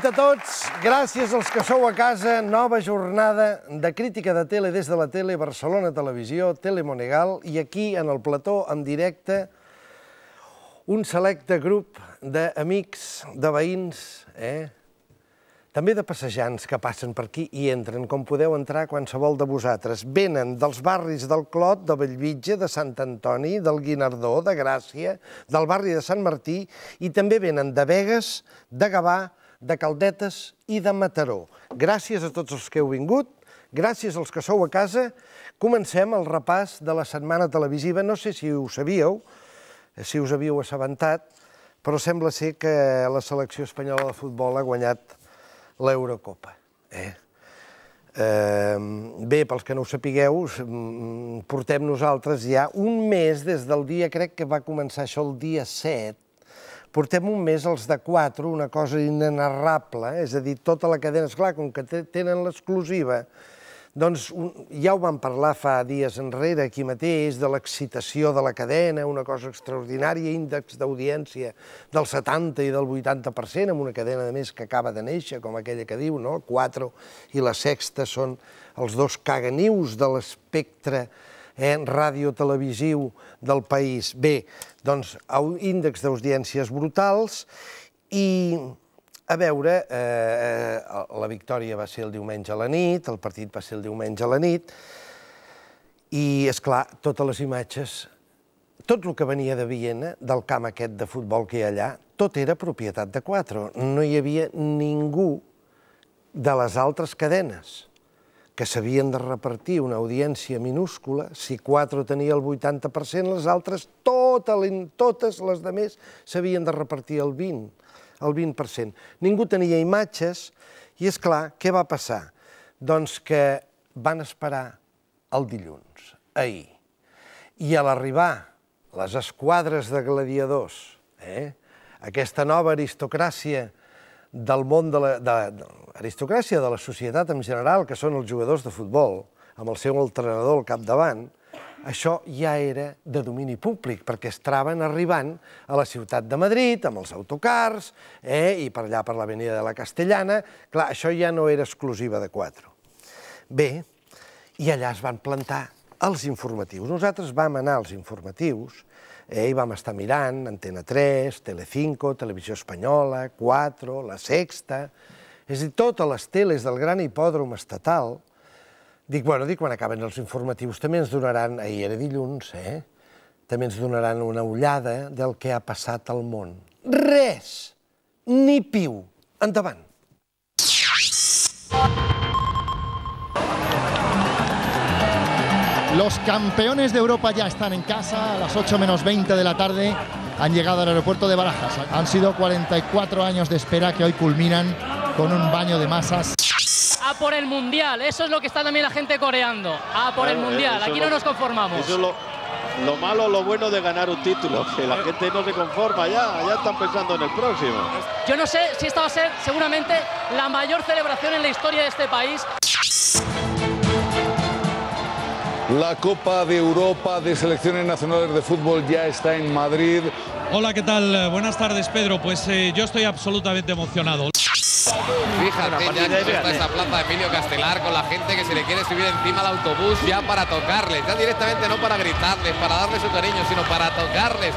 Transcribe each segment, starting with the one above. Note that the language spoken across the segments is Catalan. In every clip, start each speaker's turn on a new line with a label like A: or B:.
A: nit a tots. Gràcies als que sou a casa. Nova jornada de crítica de tele des de la tele, Barcelona Televisió, Telemonegal i aquí, en el plató, en directe, un selecte grup d'amics, de veïns, eh? també de passejants que passen per aquí i entren, com podeu entrar qualsevol de vosaltres. Venen dels barris del Clot, de Bellvitge, de Sant Antoni, del Guinardó, de Gràcia, del barri de Sant Martí, i també venen de Vegas, de Gavà, de Caldetes i de Mataró. Gràcies a tots els que heu vingut, gràcies als que sou a casa. Comencem el repàs de la setmana televisiva. No sé si ho sabíeu, eh, si us havíeu assabentat, però sembla ser que la selecció espanyola de futbol ha guanyat l'Eurocopa. Eh? Ehm, bé, pels que no ho sapigueu, mm, mm, portem nosaltres ja un mes des del dia, crec que va començar això el dia 7, Portem un mes els de 4, una cosa inenarrable, eh? és a dir, tota la cadena, és clar, com que tenen l'exclusiva, doncs un, ja ho vam parlar fa dies enrere aquí mateix, de l'excitació de la cadena, una cosa extraordinària, índex d'audiència del 70 i del 80%, amb una cadena, de més, que acaba de néixer, com aquella que diu, no? 4 i la sexta són els dos caganius de l'espectre eh, radiotelevisiu del país. Bé, doncs, un índex d'audiències brutals i a veure, eh, eh, la victòria va ser el diumenge a la nit, el partit va ser el diumenge a la nit, i, és clar, totes les imatges, tot el que venia de Viena, del camp aquest de futbol que hi ha allà, tot era propietat de Quatro. No hi havia ningú de les altres cadenes que s'havien de repartir una audiència minúscula, si 4 tenia el 80%, les altres, tota totes les de més, s'havien de repartir el 20%, el 20%. Ningú tenia imatges i, és clar, què va passar? Doncs que van esperar el dilluns, ahir. I a l'arribar les esquadres de gladiadors, eh? aquesta nova aristocràcia del món de l'aristocràcia, la, de, de, la societat en general, que són els jugadors de futbol, amb el seu entrenador al capdavant, això ja era de domini públic, perquè estaven arribant a la ciutat de Madrid, amb els autocars, eh, i per allà per l'avenida de la Castellana. Clar, això ja no era exclusiva de quatre. Bé, i allà es van plantar els informatius. Nosaltres vam anar als informatius Eh, vam estar mirant Antena 3, Telecinco, Televisió Espanyola, 4, La Sexta... És a dir, totes les teles del gran hipòdrom estatal... Dic, bueno, dic, quan acaben els informatius també ens donaran... Ahir era dilluns, eh? També ens donaran una ullada del que ha passat al món. Res! Ni piu! Endavant! Endavant! Los campeones de Europa ya están
B: en casa a las 8 menos 20 de la tarde. Han llegado al aeropuerto de Barajas. Han sido 44 años de espera que hoy culminan con un baño de masas.
C: A por el mundial, eso es lo que está también la gente coreando. A por el eh, mundial, aquí no nos conformamos. Eso es lo,
B: lo, malo, lo bueno de ganar un título, que la gente no se conforma ya, ya están pensando en el próximo. Yo no sé si esta va a ser seguramente la mayor celebración en la historia de este país. La Copa de Europa de Selecciones Nacionales de Fútbol ya está en Madrid. Hola, ¿qué tal? Buenas tardes, Pedro. Pues eh, yo estoy absolutamente emocionado. Fíjate ya está esa plaza de Emilio Castelar con la gente que se le quiere subir encima al autobús ya para tocarles, ya directamente no para gritarles, para darles su cariño, sino para tocarles,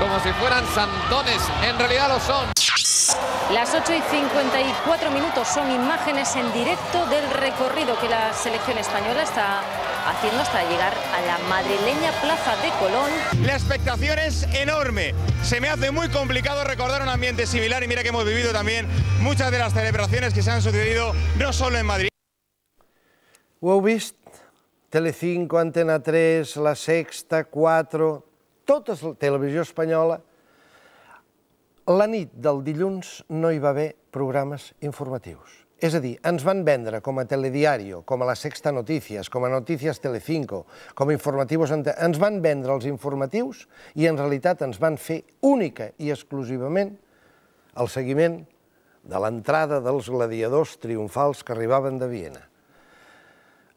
B: como si fueran santones, en realidad lo son. Las 8 y 54 minutos son imágenes en directo del recorrido que la selección española está haciendo hasta llegar a la madrileña Plaza de Colón. La expectación es enorme. Se me hace muy complicado recordar un ambiente similar y mira que hemos vivido también muchas de las celebraciones que se han sucedido no solo en Madrid.
A: Wowist, Telecinco, Antena 3, La Sexta, 4, toda la televisión española. la nit del dilluns no iba a haver programes informatius. És a dir, ens van vendre com a Telediario, com a La Sexta Notícies, com a Notícies Telecinco, com a informatius... Ens van vendre els informatius i en realitat ens van fer única i exclusivament el seguiment de l'entrada dels gladiadors triomfals que arribaven de Viena.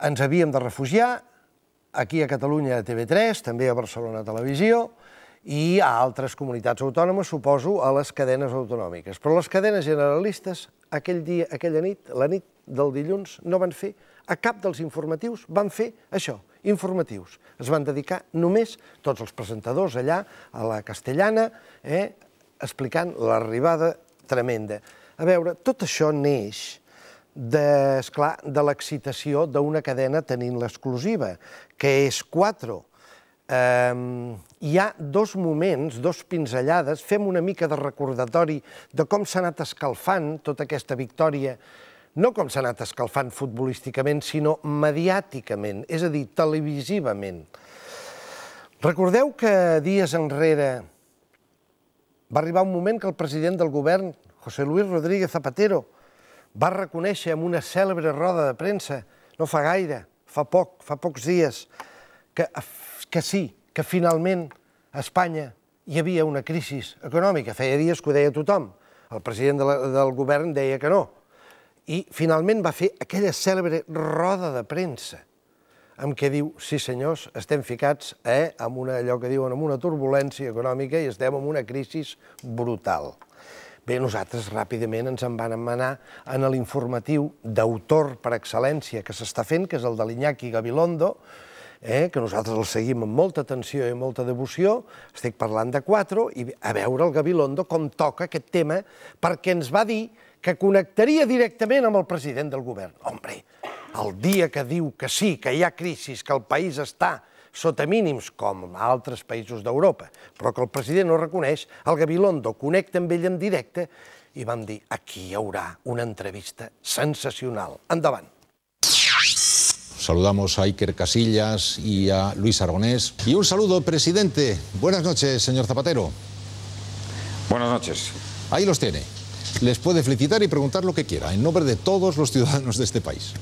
A: Ens havíem de refugiar aquí a Catalunya a TV3, també a Barcelona Televisió, i a altres comunitats autònomes, suposo, a les cadenes autonòmiques. Però les cadenes generalistes, aquell dia, aquella nit, la nit del dilluns, no van fer a cap dels informatius, van fer això, informatius. Es van dedicar només, tots els presentadors allà, a la castellana, eh, explicant l'arribada tremenda. A veure, tot això neix de, esclar, de l'excitació d'una cadena tenint l'exclusiva, que és 4, eh, hi ha dos moments, dos pinzellades, fem una mica de recordatori de com s'ha anat escalfant tota aquesta victòria, no com s'ha anat escalfant futbolísticament, sinó mediàticament, és a dir, televisivament. Recordeu que dies enrere va arribar un moment que el president del govern, José Luis Rodríguez Zapatero, va reconèixer en una cèlebre roda de premsa, no fa gaire, fa poc, fa pocs dies, que, que sí, que finalment a Espanya hi havia una crisi econòmica. Feia dies que ho deia tothom. El president de la, del govern deia que no. I finalment va fer aquella cèlebre roda de premsa amb què diu, sí senyors, estem ficats eh, en una, allò que diuen, en una turbulència econòmica i estem en una crisi brutal. Bé, nosaltres ràpidament ens en van emmanar en l'informatiu d'autor per excel·lència que s'està fent, que és el de l'Iñaki Gabilondo, eh, que nosaltres el seguim amb molta atenció i molta devoció, estic parlant de quatre, i a veure el Gabilondo com toca aquest tema, perquè ens va dir que connectaria directament amb el president del govern. Hombre, el dia que diu que sí, que hi ha crisi, que el país està sota mínims, com en altres països d'Europa, però que el president no reconeix, el Gabilondo connecta amb ell en directe i vam dir, aquí hi haurà una entrevista sensacional. Endavant.
B: Saludamos a Iker Casillas y a Luis Aragonés. Y un saludo, presidente. Buenas noches, señor Zapatero. Buenas noches. Ahí los tiene. Les puede felicitar y preguntar lo que quiera, en nombre de todos los ciudadanos de este país.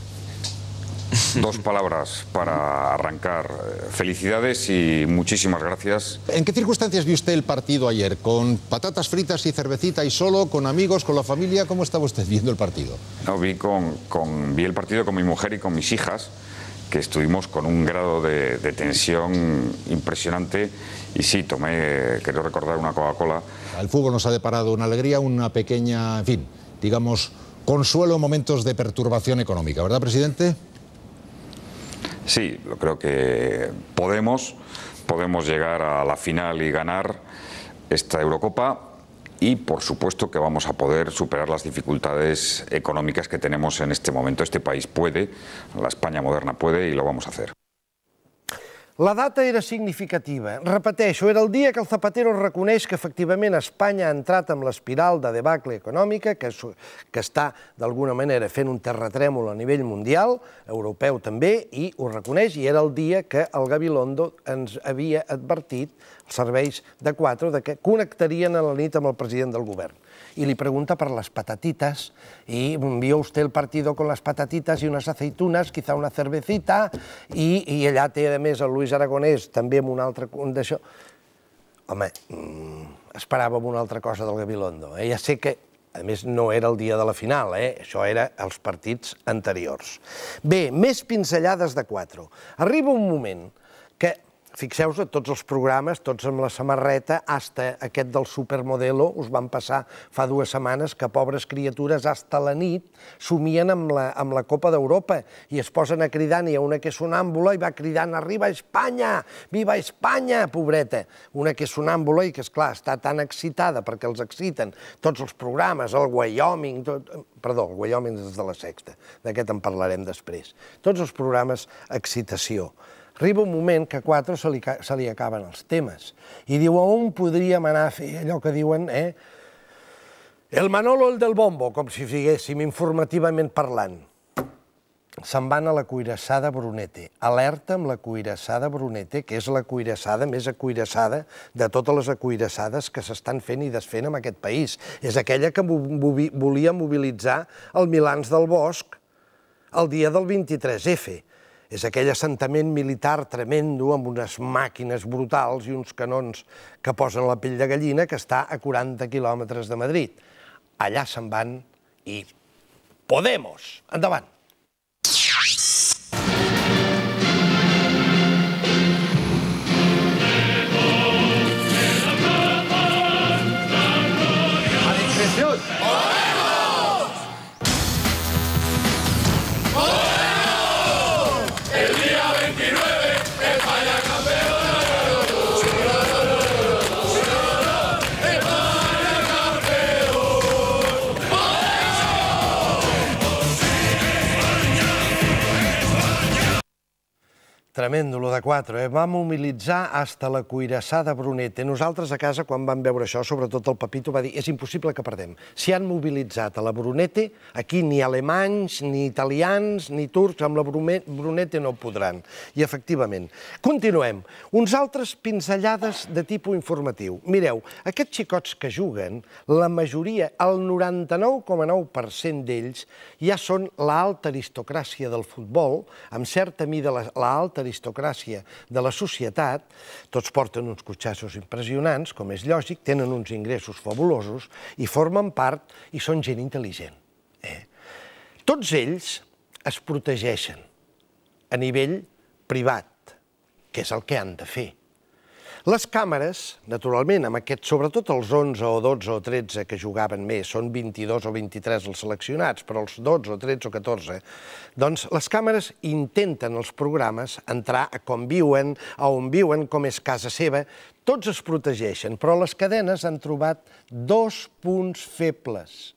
B: Dos palabras para arrancar. Felicidades y muchísimas gracias. ¿En qué circunstancias vio usted el partido ayer? ¿Con patatas fritas y cervecita y solo? ¿Con amigos? ¿Con la familia? ¿Cómo estaba usted viendo el partido? No, vi, con, vi el partido con mi mujer y con mis hijas estuvimos con un grado de, tensión impresionante y sí, tomé, quiero recordar, una Coca-Cola. El fútbol nos ha deparado una alegría, una pequeña, en fin, digamos, consuelo en momentos de perturbación económica, ¿verdad, presidente? Sí, creo que podemos, podemos llegar a la final y ganar esta Eurocopa y por supuesto que vamos a poder superar las dificultades económicas que tenemos en este momento. Este país puede, la España moderna puede y lo vamos a hacer.
A: La data era significativa. Repeteixo, era el dia que el Zapatero reconeix que efectivament Espanya ha entrat amb l'espiral de debacle econòmica, que, que està d'alguna manera fent un terratrèmol a nivell mundial, europeu també, i ho reconeix, i era el dia que el Gabilondo ens havia advertit els serveis de 4 de que connectarien a la nit amb el president del govern. I li pregunta per les patatites, i envia usted el partido con las patatitas y unas aceitunas, quizá una cervecita, i, i allà té, a més, el Luis Luis Aragonès, també amb un altre... d'això... Home, mm, esperàvem una altra cosa del Gabilondo. Eh? Ja sé que, a més, no era el dia de la final, eh? això era els partits anteriors. Bé, més pinzellades de 4. Arriba un moment que fixeu-vos a tots els programes, tots amb la samarreta, hasta aquest del supermodelo, us van passar fa dues setmanes que pobres criatures hasta la nit somien amb la, amb la Copa d'Europa i es posen a cridar, n'hi ha una que és sonàmbula i va cridant, arriba Espanya, viva Espanya, pobreta. Una que és sonàmbula i que, és clar està tan excitada perquè els exciten tots els programes, el Wyoming, tot... perdó, el Wyoming és de la sexta, d'aquest en parlarem després. Tots els programes excitació arriba un moment que a quatre se li, se li acaben els temes i diu on podríem anar a fer allò que diuen eh, el Manolo el del bombo, com si diguéssim informativament parlant. Se'n van a la cuirassada Brunete. Alerta amb la cuirassada Brunete, que és la cuirassada més acuirassada de totes les acuirassades que s'estan fent i desfent en aquest país. És aquella que volia mobilitzar el Milans del Bosch el dia del 23F. És aquell assentament militar tremendo amb unes màquines brutals i uns canons que posen la pell de gallina que està a 40 quilòmetres de Madrid. Allà se'n van i Podemos! Endavant! Tremendo, lo de 4, eh? Vam humilitzar hasta la cuirassada Brunete. Eh, nosaltres a casa, quan vam veure això, sobretot el Papito va dir és impossible que perdem. Si han mobilitzat a la Brunete, aquí ni alemanys, ni italians, ni turcs, amb la Brunete no podran. I efectivament. Continuem. Uns altres pinzellades de tipus informatiu. Mireu, aquests xicots que juguen, la majoria, el 99,9% d'ells, ja són l'alta aristocràcia del futbol, amb certa mida l'alta l'aristocràcia de la societat, tots porten uns cotxassos impressionants, com és lògic, tenen uns ingressos fabulosos i formen part i són gent intel·ligent. Eh? Tots ells es protegeixen a nivell privat, que és el que han de fer. Les càmeres, naturalment, amb aquest, sobretot els 11 o 12 o 13 que jugaven més, són 22 o 23 els seleccionats, però els 12 o 13 o 14, doncs les càmeres intenten els programes entrar a com viuen, a on viuen, com és casa seva, tots es protegeixen, però les cadenes han trobat dos punts febles.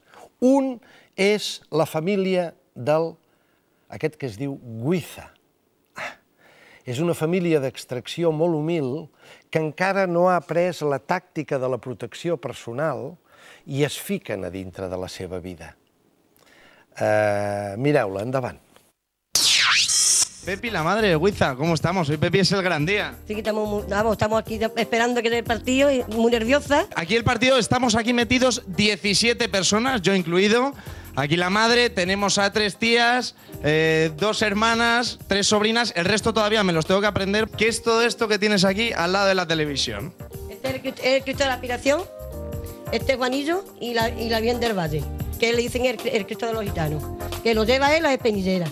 A: Un és la família del, aquest que es diu Guiza, és una família d'extracció molt humil que encara no ha après la tàctica de la protecció personal i es fiquen a dintre de la seva vida. Uh, Mireu-la, endavant.
D: Pepi, la madre de Huiza, ¿cómo estamos? Hoy Pepi es el gran día.
B: Sí, estamos, estamos aquí esperando que el partido y muy nerviosa. Aquí el partido, estamos aquí metidos 17 personas, yo incluido. Aquí la madre, tenemos a tres tías, eh, dos hermanas, tres sobrinas, el resto todavía me los tengo que aprender. ¿Qué es todo esto que tienes aquí al lado de la televisión? Este es el, Cristo, de la Aspiración, este Juanillo y la, y la Bien del Valle, que le dicen el, Cristo de los Gitanos, que lo lleva él a Espenillera.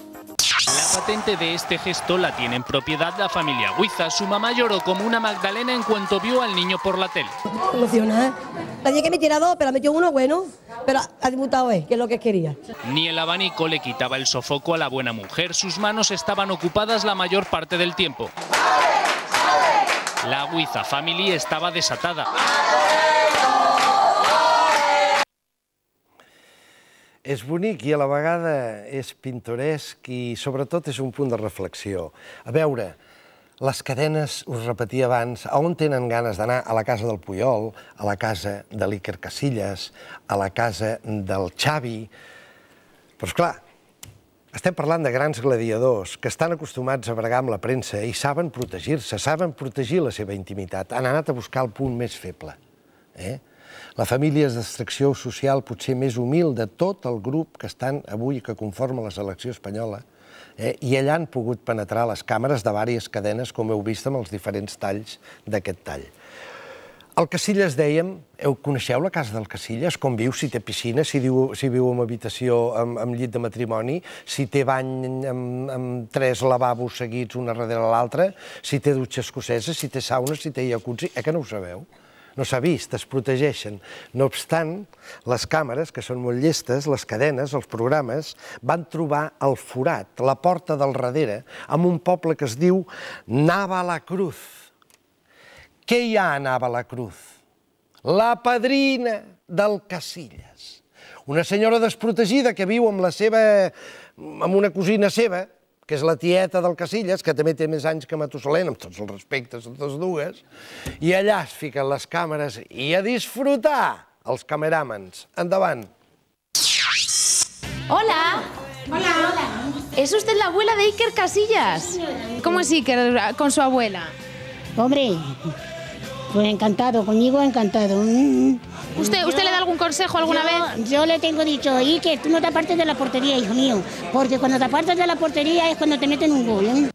B: La patente de este gesto la tiene en propiedad la familia Huiza. Su mamá lloró como una magdalena en cuanto vio al niño por la tele. Emocionada. Tenía que me tirado dos, pero metió uno bueno. Pero ha dimutado es, eh, que es lo que quería. Ni el abanico le quitaba el sofoco a la buena mujer. Sus manos estaban ocupadas la mayor parte del tiempo. La Huiza Family estaba desatada.
A: És bonic i a la vegada és pintoresc i sobretot és un punt de reflexió. A veure, les cadenes, us repetia abans, a on tenen ganes d'anar? A la casa del Puyol, a la casa de l'Iker Casillas, a la casa del Xavi... Però, esclar, estem parlant de grans gladiadors que estan acostumats a bregar amb la premsa i saben protegir-se, saben protegir la seva intimitat. Han anat a buscar el punt més feble. Eh? La família és d'extracció social potser més humil de tot el grup que estan avui que conforma la selecció espanyola, eh? i allà han pogut penetrar les càmeres de diverses cadenes, com heu vist amb els diferents talls d'aquest tall. El Casillas, dèiem, heu, coneixeu la casa del Casillas? Com viu? Si té piscina, si, diu, si viu en habitació amb, amb llit de matrimoni, si té bany amb, amb tres lavabos seguits una darrere l'altra, si té dutxa escocesa, si té sauna, si té jacuzzi... Eh que no ho sabeu? no s'ha vist, es protegeixen. No obstant, les càmeres, que són molt llestes, les cadenes, els programes, van trobar el forat, la porta del darrere, amb un poble que es diu Nava la Cruz. Què hi ha a Nava la Cruz? La padrina del Casillas. Una senyora desprotegida que viu amb la seva... amb una cosina seva, que és la tieta del Casillas, que també té més anys que Matusalén, amb tots els respectes a totes dues, i allà es fiquen les càmeres i a disfrutar els cameràmens. Endavant.
C: Hola. Hola. Hola. ¿Es usted la abuela de Iker Casillas? ¿Cómo es Iker con su abuela? Hombre, pues encantado, conmigo encantado. Mm -hmm. ¿Usted, ¿Usted le da algún consejo alguna vez? Yo le tengo dicho, y que tú no te apartes de la portería, hijo mío, porque cuando te apartas de la portería es cuando te meten un gol. ¿eh?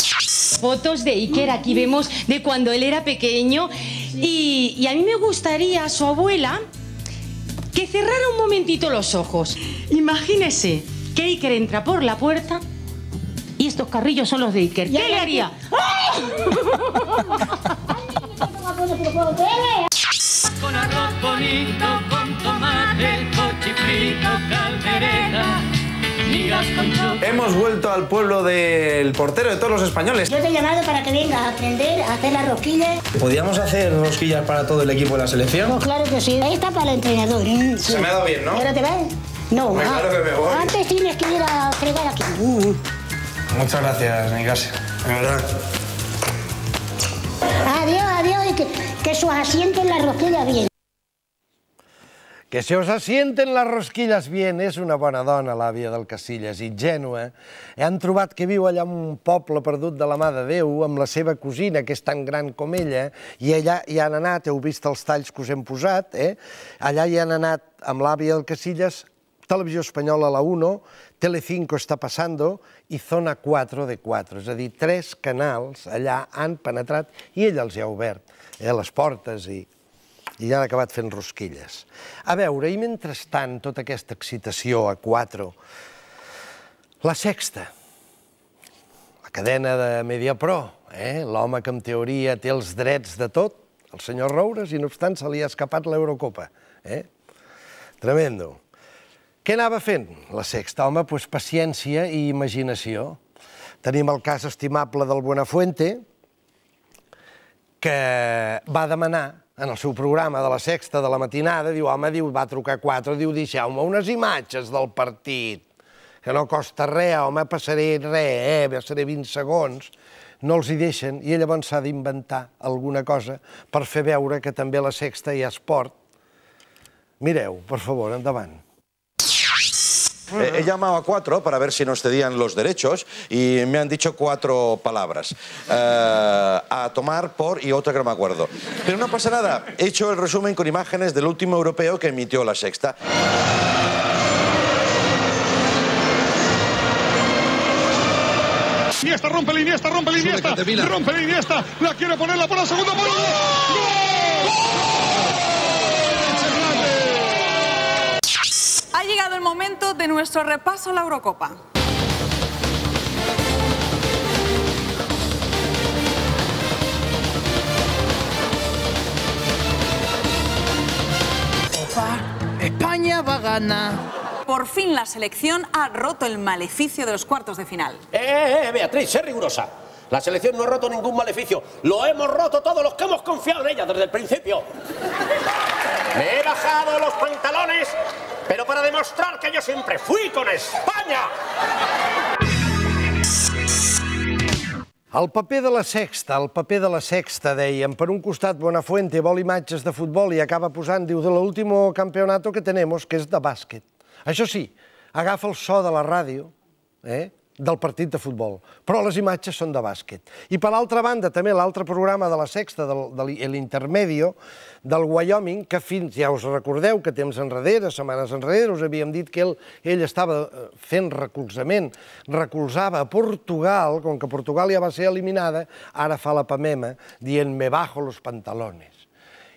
C: Fotos de Iker, aquí vemos de cuando él era pequeño y, a mí me gustaría a su abuela que cerrara un momentito los ojos. Imagínese que Iker entra por la puerta y estos carrillos son los de Iker. ¿Qué le haría? con arroz bonito, con tomate, cochifrito, caldereta.
B: Hemos vuelto al pueblo del portero de todos los españoles. Yo
C: te he llamado para que vengas a aprender a hacer las rosquillas.
B: ¿Podríamos hacer rosquillas para todo el equipo de la selección? Pues
C: claro que sí. Ahí está para el entrenador. ¿eh? Se me ha dado bien, ¿no? ¿Ahora te vas?
A: No. Pues claro que me Antes
C: tienes que ir a fregar aquí.
A: Muchas gracias, Nicasio. De verdad.
C: Adiós, adiós y que, que sus asientos asienten las rosquillas bien.
A: Que si us asienten les rosquilles bien, és una bona dona, l'àvia del Casillas, gènua. Han trobat que viu allà en un poble perdut de la mà de Déu, amb la seva cosina, que és tan gran com ella, i allà hi han anat, heu vist els talls que us hem posat, eh? allà hi han anat amb l'àvia del Casillas, Televisió Espanyola, la 1, Telecinco està passant i Zona 4 de 4. És a dir, tres canals allà han penetrat i ell els hi ha obert eh, les portes i, i ja han acabat fent rosquilles. A veure, i mentrestant, tota aquesta excitació a 4, la sexta, la cadena de Mediapro, eh, l'home que en teoria té els drets de tot, el senyor Roures, i no obstant se li ha escapat l'Eurocopa. Eh? Tremendo. Què anava fent la Sexta? Home, doncs paciència i imaginació. Tenim el cas estimable del Buenafuente, que va demanar en el seu programa de la sexta de la matinada, diu, home, diu, va trucar quatre, diu, deixeu-me unes imatges del partit, que no costa res, home, passaré res, eh, passaré 20 segons. No els hi deixen, i llavors s'ha d'inventar alguna cosa per fer veure que també la sexta hi ha esport. Mireu, per favor, endavant. Eh, he llamado a cuatro para ver si nos cedían los derechos y me han dicho cuatro palabras. Eh, a tomar por y otra que no me acuerdo. Pero no pasa nada. He hecho el resumen con imágenes del último europeo que emitió la sexta.
B: Iniesta, rompe la Iniesta, rompe la Iniesta, rompe la Iniesta, la quiere por la segunda. Ha llegado el momento de nuestro repaso a la Eurocopa. España va a ganar. Por fin la selección ha roto el maleficio de los cuartos de final.
C: Eh, ¡Eh, eh, eh
D: Beatriz, sé rigurosa! La selección no ha roto ningún maleficio. Lo hemos roto todos los que hemos confiado en ella
B: desde el principio. Me he bajado los pantalones pero para
A: demostrar que yo siempre fui con España. El paper de la sexta, el paper de la sexta, dèiem. Per un costat, Buenafuente vol imatges de futbol i acaba posant, diu, de l'último campeonato que tenemos, que és de bàsquet. Això sí, agafa el so de la ràdio, eh? del partit de futbol, però les imatges són de bàsquet. I per l'altra banda, també l'altre programa de la sexta, del, de l'Intermedio, del Wyoming, que fins, ja us recordeu, que temps enrere, setmanes enrere, us havíem dit que ell, ell estava eh, fent recolzament, recolzava a Portugal, com que Portugal ja va ser eliminada, ara fa la pamema, dient me bajo los pantalones.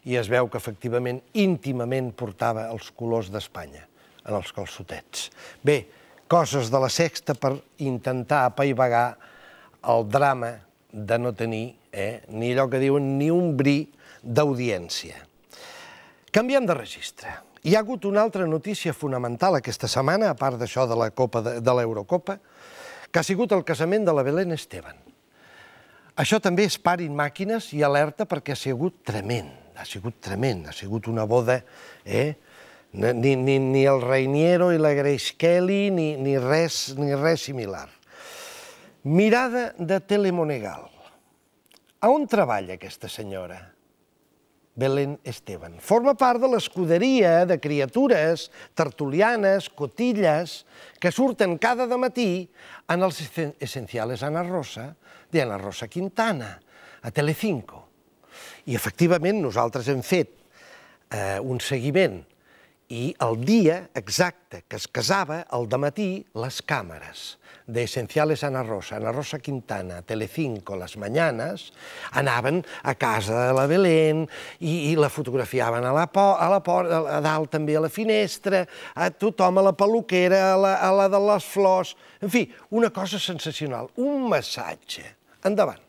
A: I es veu que efectivament, íntimament, portava els colors d'Espanya en els calçotets. Bé, coses de la sexta per intentar apaivagar el drama de no tenir eh, ni allò que diuen ni un bri d'audiència. Canviem de registre. Hi ha hagut una altra notícia fonamental aquesta setmana, a part d'això de la Copa de, de l'Eurocopa, que ha sigut el casament de la Belén Esteban. Això també és parin màquines i alerta perquè ha sigut tremend, ha sigut tremend, ha sigut una boda eh, ni, ni, ni el Reiniero i la Grace Kelly, ni, ni, res, ni res similar. Mirada de Telemonegal. A on treballa aquesta senyora? Belén Esteban. Forma part de l'escuderia de criatures tertulianes, cotilles, que surten cada de matí en els essencials Ana Rosa, de Ana Rosa Quintana, a Telecinco. I, efectivament, nosaltres hem fet eh, un seguiment i el dia exacte que es casava, al matí, les càmeres de Ana Rosa, Ana Rosa Quintana, Telecinco, les mañanes, anaven a casa de la Belén i, i la fotografiaven a la, a la porta, a dalt també a la finestra, a tothom, a la peluquera, a la, a la de les flors... En fi, una cosa sensacional, un massatge. Endavant.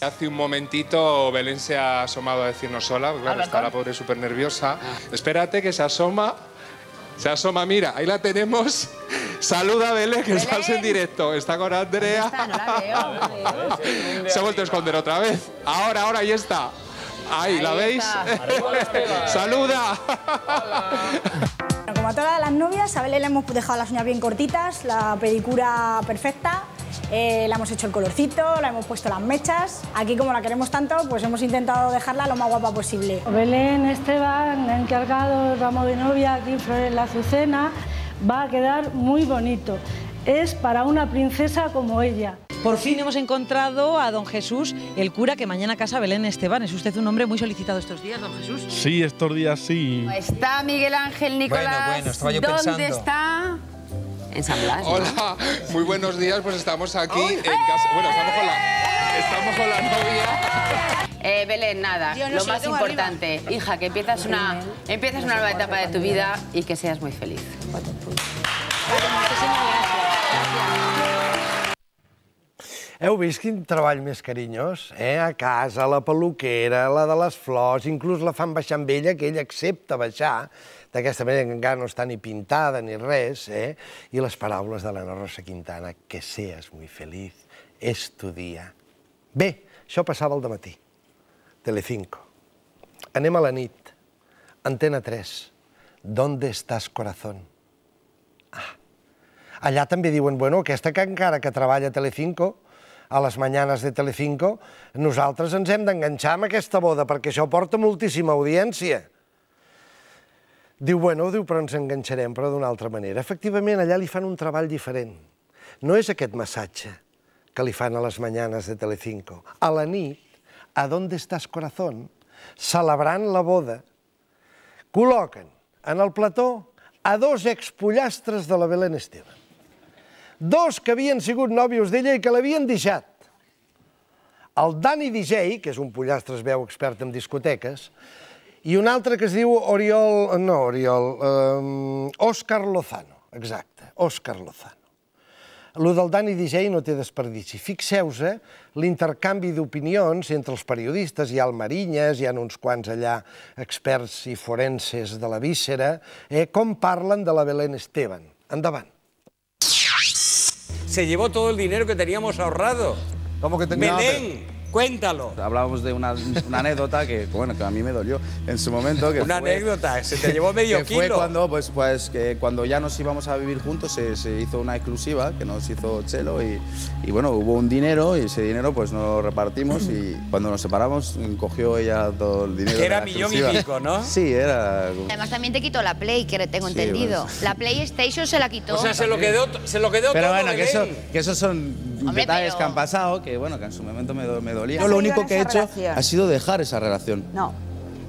B: Hace un momentito Belén se ha asomado a decirnos sola, está la pobre súper nerviosa. Ah. Espérate que se asoma, se asoma, mira, ahí la tenemos. Saluda Belén, que estás en directo. Está con Andrea. se ha vuelto a esconder otra vez. Ahora, ahora, ahí está. Ahí, ¿la veis? Saluda. Como a todas las novias, a Belén le hemos dejado las uñas bien cortitas, la pedicura perfecta. Eh, la hemos hecho el colorcito, la hemos puesto las mechas. Aquí, como la queremos tanto, pues hemos intentado dejarla lo más guapa posible. Belén Esteban encargado ramo de novia aquí en
C: Flores la Azucena. Va a quedar muy bonito. Es para una princesa
B: como ella. Por fin hemos encontrado a don Jesús, el cura que mañana casa Belén Esteban. Es usted un hombre muy solicitado estos días, don Jesús. Sí, estos días sí. Pues está Miguel Ángel Nicolás. Bueno, bueno, estaba yo ¿Dónde está? en San Blas. ¿no? Hola, muy buenos días. Pues estamos aquí en casa. Bueno, estamos con la, estamos con la novia.
C: Eh, Belén, nada, no lo más importante,
B: arriba. hija, que empiezas una, empiezas una nueva etapa de tu vida y que
A: seas muy feliz. Heu vist quin treball més carinyós? Eh? A casa, la peluquera, la de les flors, inclús la fan baixar amb ella, que ella accepta baixar d'aquesta manera que encara no està ni pintada ni res, eh? i les paraules de l'Anna Rosa Quintana, que seas muy feliz, es tu dia. Bé, això passava al matí. Telecinco. Anem a la nit. Antena 3. ¿Dónde estás, corazón? Ah. Allà també diuen, bueno, aquesta que encara que treballa a Telecinco, a les mañanes de Telecinco, nosaltres ens hem d'enganxar amb aquesta boda, perquè això porta moltíssima audiència. Diu, bueno, diu, però ens enganxarem, però d'una altra manera. Efectivament, allà li fan un treball diferent. No és aquest massatge que li fan a les mañanes de Telecinco. A la nit, a Dónde estás, corazón, celebrant la boda, col·loquen en el plató a dos expollastres de la Belén Esteve. Dos que havien sigut nòvios d'ella i que l'havien deixat. El Dani DJ, que és un pollastre, es veu expert en discoteques, i un altre que es diu Oriol... No, Oriol... Um, ehm, Òscar Lozano, exacte, Òscar Lozano. Lo del Dani DJ no té desperdici. Fixeu-se l'intercanvi d'opinions entre els periodistes. Hi ha el Marinyes, hi ha uns quants allà experts i forenses de la víscera. Eh, com parlen de la Belén Esteban. Endavant.
C: Se llevó todo el
B: dinero que teníamos ahorrado.
A: ¿Cómo que teníamos?
D: Belén. Cuéntalo. Hablábamos de una,
B: anécdota que, bueno, que a mí me dolió en su momento. Que una anécdota, se te llevó medio que Fue cuando, pues, pues, que cuando ya nos íbamos a vivir juntos se, hizo una exclusiva que nos hizo Chelo y, bueno, hubo un dinero y ese dinero pues nos repartimos y cuando nos separamos cogió ella todo el dinero. era millón y pico, ¿no? Sí, era... Además también te quitó la Play, que tengo entendido.
C: La PlayStation se la quitó. O sea, se lo
B: quedó, se lo quedó Pero bueno, que eso, que eso son Hombre, detalles que han pasado que, bueno, que en su momento me, dolía. Yo lo único que he hecho ha sido dejar esa relación. No,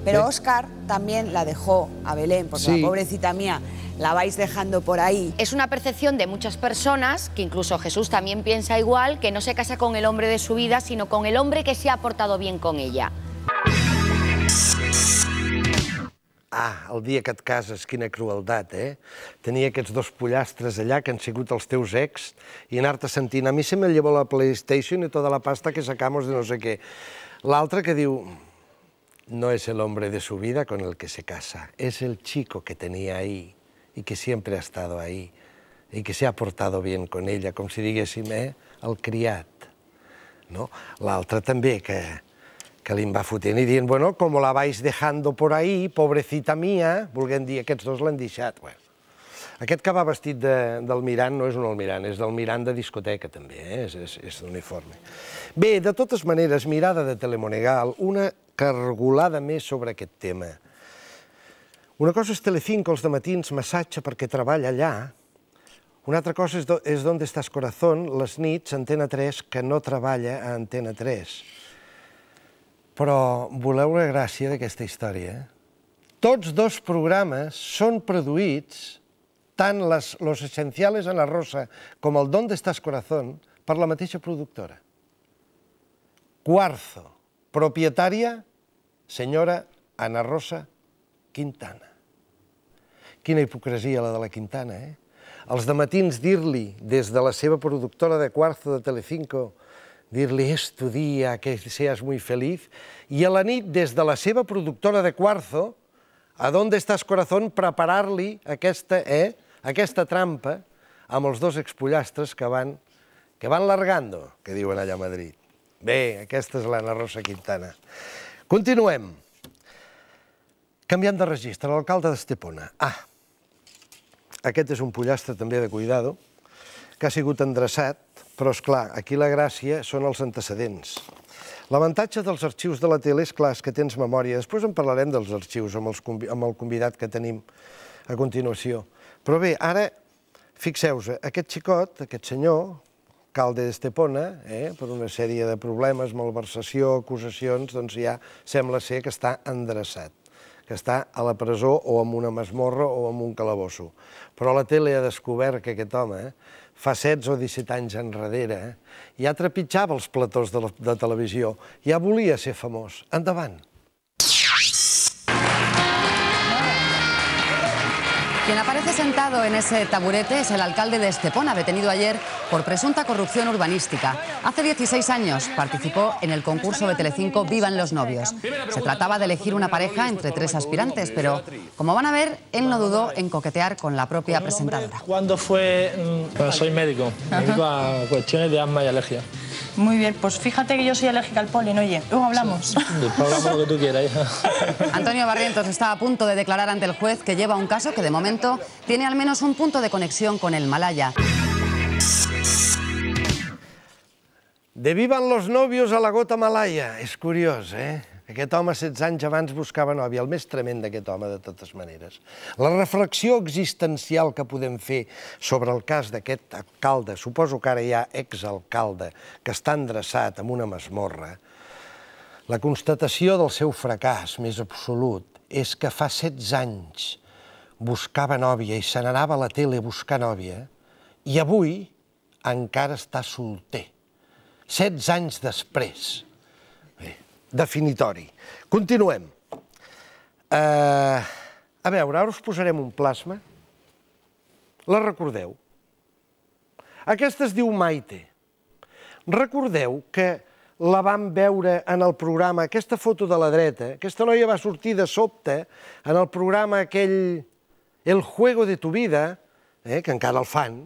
B: pero Oscar también la dejó a Belén, porque la pobrecita mía la vais dejando por ahí. Es una percepción de muchas personas, que incluso Jesús también piensa igual, que no se casa con el hombre de su vida, sino con el hombre que se ha portado bien con ella.
A: Ah, el dia que et cases, quina crueldat, eh? Tenir aquests dos pollastres allà que han sigut els teus ex i anar-te sentint, a mi se me llevo la PlayStation i tota la pasta que sacamos de no sé què. L'altre que diu, no és el hombre de su vida con el que se casa, és el chico que tenia ahí i que sempre ha estado ahí i que se ha portado bien con ella, com si diguéssim, eh? El criat, no? L'altre també que que li va fotent i dient, bueno, com la vais dejando por ahí, pobrecita mía, volguem dir, aquests dos l'han deixat. Bueno. Aquest que va vestit del mirant no és un almirant, és mirant de discoteca, també, eh? és, és, és d'uniforme. Bé, de totes maneres, mirada de Telemonegal, una cargolada més sobre aquest tema. Una cosa és Telecinco els matins massatge perquè treballa allà, una altra cosa és, do, és Donde corazón, les nits, Antena 3, que no treballa a Antena 3. Però voleu la gràcia d'aquesta història? Tots dos programes són produïts, tant les, Los Esenciales en la Rosa com el Don Estás Corazón, per la mateixa productora. Cuarzo, propietària, senyora Ana Rosa Quintana. Quina hipocresia la de la Quintana, eh? Els de matins dir-li des de la seva productora de Cuarzo de Telecinco dir-li estudia, que seas muy feliz, I a la nit, des de la seva productora de Quarzo, a Donde estás corazón, preparar-li aquesta, eh, aquesta trampa amb els dos expollastres que van, que van largando, que diuen allà a Madrid. Bé, aquesta és l'Anna Rosa Quintana. Continuem. Canviant de registre, l'alcalde d'Estepona. Ah, aquest és un pollastre també de cuidado, que ha sigut endreçat però, és clar, aquí la gràcia són els antecedents. L'avantatge dels arxius de la tele és clar, és que tens memòria. Després en parlarem dels arxius amb, els, amb el convidat que tenim a continuació. Però bé, ara, fixeu-vos, aquest xicot, aquest senyor, calde d'Estepona, eh, per una sèrie de problemes, malversació, acusacions, doncs ja sembla ser que està endreçat que està a la presó o en una masmorra o en un calabosso. Però la tele ha descobert que aquest home eh, fa 16 o 17 anys enrere, eh? ja trepitjava els platós de, la, de televisió, ja volia ser famós. Endavant.
B: Quien aparece sentado en ese taburete es el alcalde de Estepona, detenido ayer por presunta corrupción urbanística. Hace 16 años participó en el concurso de Telecinco Vivan los novios. Se trataba de elegir una pareja entre tres aspirantes, pero como van a ver, él no dudó en coquetear con la propia presentadora.
A: ¿Cuándo fue...? Mm, soy médico, me a cuestiones de asma y alergia.
B: Muy bien, pues fíjate que yo soy alérgica al polen, oye, luego hablamos.
A: Después hablamos lo que tú quieras.
B: Antonio Barrientos está a punto de declarar ante el juez que lleva un caso que de momento tiene al menos un punto de conexión con el Malaya.
A: De vivan los novios a la gota malaia. És curiós, eh? Aquest home, 16 anys abans, buscava nòvia, el més tremend d'aquest home, de totes maneres. La reflexió existencial que podem fer sobre el cas d'aquest alcalde, suposo que ara hi ha exalcalde, que està endreçat amb una masmorra, la constatació del seu fracàs més absolut és que fa 16 anys buscava nòvia i se n'anava a la tele a buscar nòvia i avui encara està solter. 16 anys després. Bé, definitori. Continuem. Uh, a veure, ara us posarem un plasma. La recordeu? Aquesta es diu Maite. Recordeu que la vam veure en el programa, aquesta foto de la dreta, aquesta noia va sortir de sobte en el programa aquell El juego de tu vida, eh, que encara el fan,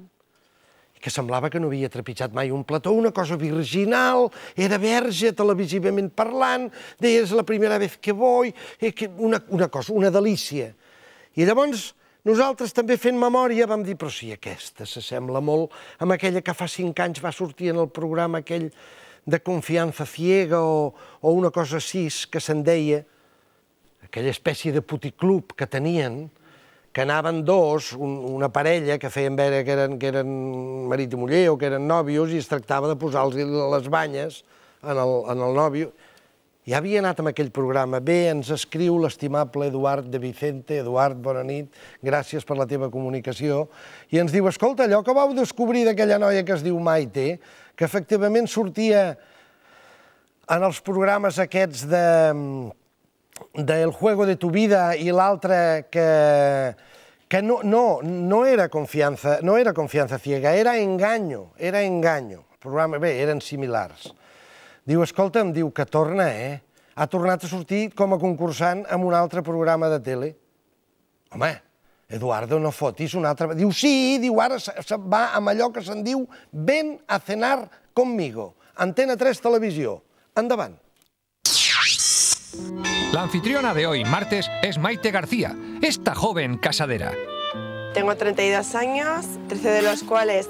A: que semblava que no havia trepitjat mai un plató, una cosa virginal, era verge, televisivament parlant, deia, és la primera vegada que vull, eh, una, una cosa, una delícia. I llavors, nosaltres també fent memòria vam dir, però sí, aquesta s'assembla molt amb aquella que fa cinc anys va sortir en el programa aquell de confiança ciega o, o una cosa així que se'n deia, aquella espècie de puticlub que tenien, que anaven dos, un, una parella que feien veure que eren, que eren marit i muller o que eren nòvios i es tractava de posar-los les banyes en el, en el nòvio. I havia anat amb aquell programa. Bé, ens escriu l'estimable Eduard de Vicente. Eduard, bona nit, gràcies per la teva comunicació. I ens diu, escolta, allò que vau descobrir d'aquella noia que es diu Maite, que efectivament sortia en els programes aquests de del juego de tu vida i l'altre que, que no, no, no, era confiança, no era confiança ciega, era enganyo, era enganyo. El programa, bé, eren similars. Diu, escolta, em diu que torna, eh? Ha tornat a sortir com a concursant en un altre programa de tele. Home, Eduardo, no fotis un altre... Diu, sí, diu, ara se va amb allò que se'n diu Ven a cenar conmigo, Antena 3 Televisió. Endavant.
B: La anfitriona de hoy, martes, es Maite García, esta joven casadera.
D: Tengo 32 años, 13 de los cuales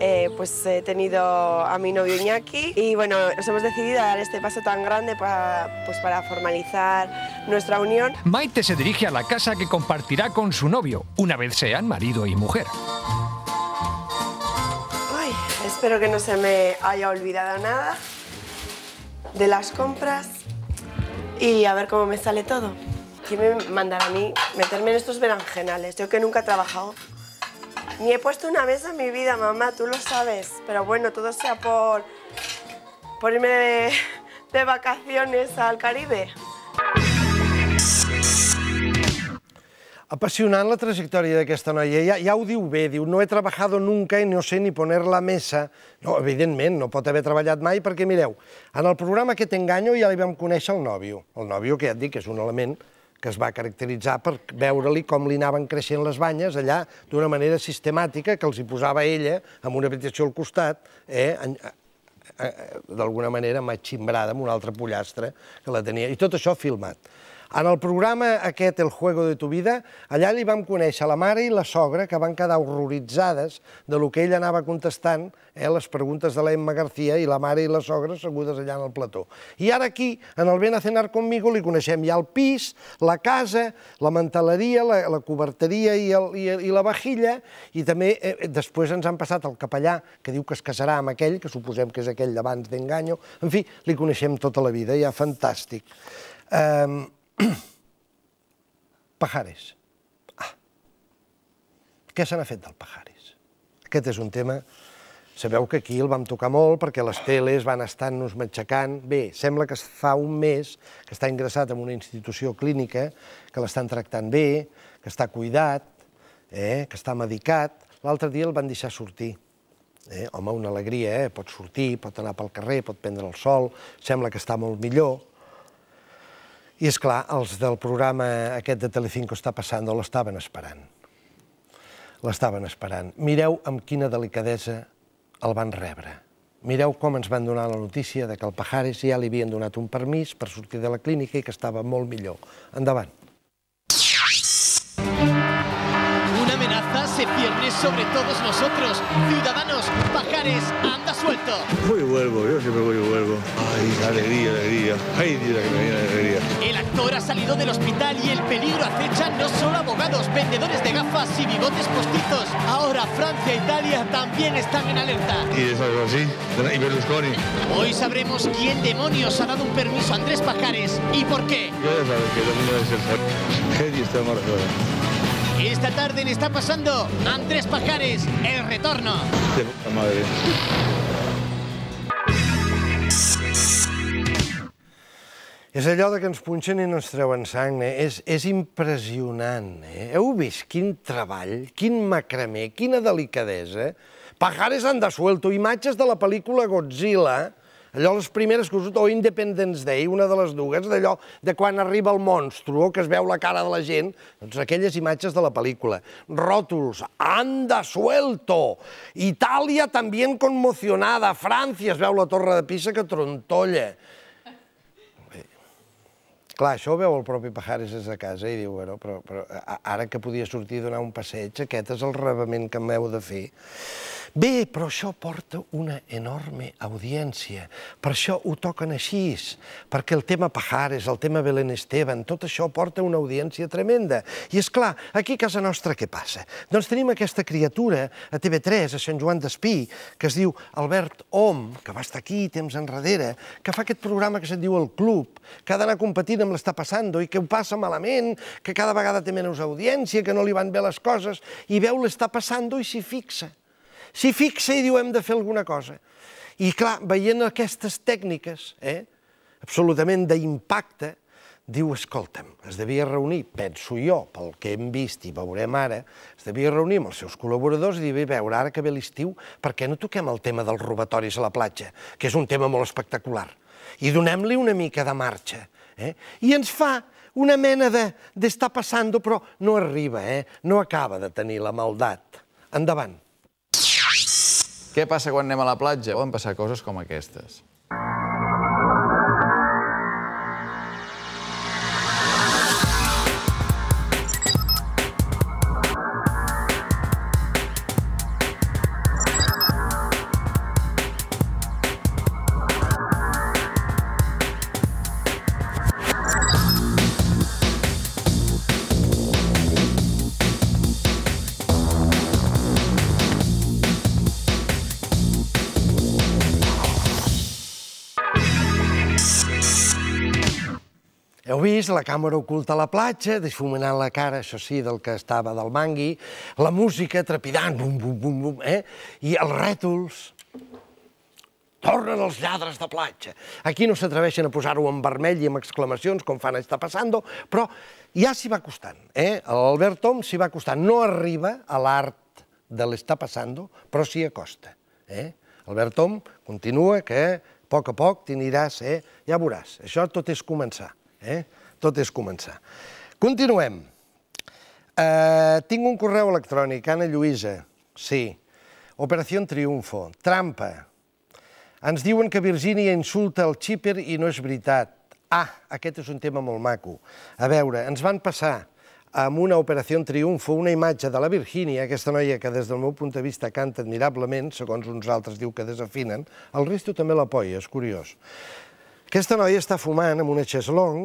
D: eh, pues he tenido a mi novio Iñaki y bueno, nos hemos decidido a dar este paso tan grande pues, para, formalizar nuestra unión.
B: Maite se dirige a la casa que compartirá con su novio, una vez sean marido y mujer.
D: espero que no se me haya olvidado nada de las compras y a ver cómo me sale todo. ¿Quién me mandará a mí meterme en estos berenjenales? Yo que nunca he trabajado. Ni he puesto una mesa en mi vida, mamá, tú lo sabes. Pero bueno, todo sea por, por irme de vacaciones al Caribe.
A: Apasionant la trajectòria d'aquesta noia. Ja, ja ho diu bé, diu, no he treballat nunca i no sé ni poner la mesa. No, evidentment, no pot haver treballat mai, perquè mireu, en el programa que t'enganyo ja li vam conèixer el nòvio. El nòvio, que ja et dic, és un element que es va caracteritzar per veure-li com li anaven creixent les banyes allà d'una manera sistemàtica que els hi posava ella amb una habitació al costat, eh, eh, eh, eh d'alguna manera matximbrada amb un altre pollastre que la tenia. I tot això filmat. En el programa aquest, El juego de tu vida, allà li vam conèixer la mare i la sogra, que van quedar horroritzades de lo que ell anava contestant eh, les preguntes de la Emma García i la mare i la sogra segudes allà en el plató. I ara aquí, en el Ben a cenar conmigo, li coneixem ja el pis, la casa, la manteleria, la, la coberteria i, el, i, i la vajilla, i també eh, després ens han passat el capellà, que diu que es casarà amb aquell, que suposem que és aquell d'abans d'enganyo, en fi, li coneixem tota la vida, ja fantàstic. Eh, Pajares. Ah. Què se n'ha fet del Pajares? Aquest és un tema... Sabeu que aquí el vam tocar molt perquè les teles van estar-nos matxacant. Bé, sembla que fa un mes que està ingressat en una institució clínica, que l'estan tractant bé, que està cuidat, eh, que està medicat. L'altre dia el van deixar sortir. Eh, home, una alegria, eh? pot sortir, pot anar pel carrer, pot prendre el sol, sembla que està molt millor. I, és clar, els del programa aquest de Telecinco està passant o l'estaven esperant. L'estaven esperant. Mireu amb quina delicadesa el van rebre. Mireu com ens van donar la notícia de que el Pajares ja li havien donat un permís per sortir de la clínica i que estava molt millor. Endavant. Endavant.
C: este viernes sobre todos nosotros, ciudadanos, pajares, anda suelto.
A: Voy y vuelvo, yo siempre voy y vuelvo. Ay, alegría, alegría. Ay, Dios, que me viene la alegría.
B: El actor ha salido del hospital y el peligro acecha no solo abogados, vendedores de gafas y bigotes postizos. Ahora Francia e Italia también están en alerta.
A: Y eso es así, y Berlusconi. Hoy
B: sabremos quién demonios ha dado un permiso a Andrés Pajares y por qué. Ya sabes que el domingo es el genio está marcado. Esta tarde le está pasando a Andrés Pajares el retorno.
A: De puta madre. És allò de que ens punxen i no ens treuen sang, eh? és, és impressionant. Eh? Heu vist quin treball, quin macramé, quina delicadesa? Pajares han desuelto imatges de la pel·lícula Godzilla, allò les primeres que us o Independence Day, una de les dues, d'allò de quan arriba el monstru, que es veu la cara de la gent, doncs aquelles imatges de la pel·lícula. Ròtols, anda suelto, Itàlia també conmocionada, França, es veu la torre de Pisa que trontolla. Clar, això ho veu el propi Pajares des de casa i diu, bueno, però, però ara que podia sortir a donar un passeig, aquest és el rebament que m'heu de fer. Bé, però això porta una enorme audiència, per això ho toquen així, perquè el tema Pajares, el tema Belén Esteban, tot això porta una audiència tremenda. I és clar, aquí a casa nostra què passa? Doncs tenim aquesta criatura a TV3, a Sant Joan d'Espí, que es diu Albert Om, que va estar aquí temps enrere, que fa aquest programa que se'n diu El Club, que ha d'anar competint amb l'està passant i que ho passa malament, que cada vegada té menys audiència, que no li van bé les coses, i veu l'està passant i s'hi fixa s'hi fixa i diu hem de fer alguna cosa. I clar, veient aquestes tècniques, eh, absolutament d'impacte, diu, escolta'm, es devia reunir, penso jo, pel que hem vist i veurem ara, es devia reunir amb els seus col·laboradors i dir, a veure, ara que ve l'estiu, per què no toquem el tema dels robatoris a la platja, que és un tema molt espectacular, i donem-li una mica de marxa. Eh? I ens fa una mena d'estar de, passant, però no arriba, eh? no acaba de tenir la maldat. Endavant. Què passa quan anem a la platja? Poden passar coses com aquestes. vist la càmera oculta a la platja, desfumenant la cara, això sí, del que estava del mangui, la música trepidant, bum, bum, bum, bum, eh? i els rètols. Tornen els lladres de platja. Aquí no s'atreveixen a posar-ho en vermell i amb exclamacions, com fan està passando, però ja s'hi va costant. Eh? L'Albert Tom s'hi va costant. No arriba a l'art de l'està passando, però s'hi acosta. Eh? Albert Tom continua que a poc a poc t'aniràs, eh? ja veuràs, això tot és començar. Eh? tot és començar. Continuem. Eh, tinc un correu electrònic, Anna Lluïsa, sí. Operació Triunfo, trampa. Ens diuen que Virgínia insulta el xíper i no és veritat. Ah, aquest és un tema molt maco. A veure, ens van passar amb una operació en triomfo, una imatge de la Virgínia, aquesta noia que des del meu punt de vista canta admirablement, segons uns altres diu que desafinen, el resto també l'apoia, és curiós. Aquesta noia està fumant amb una xeslong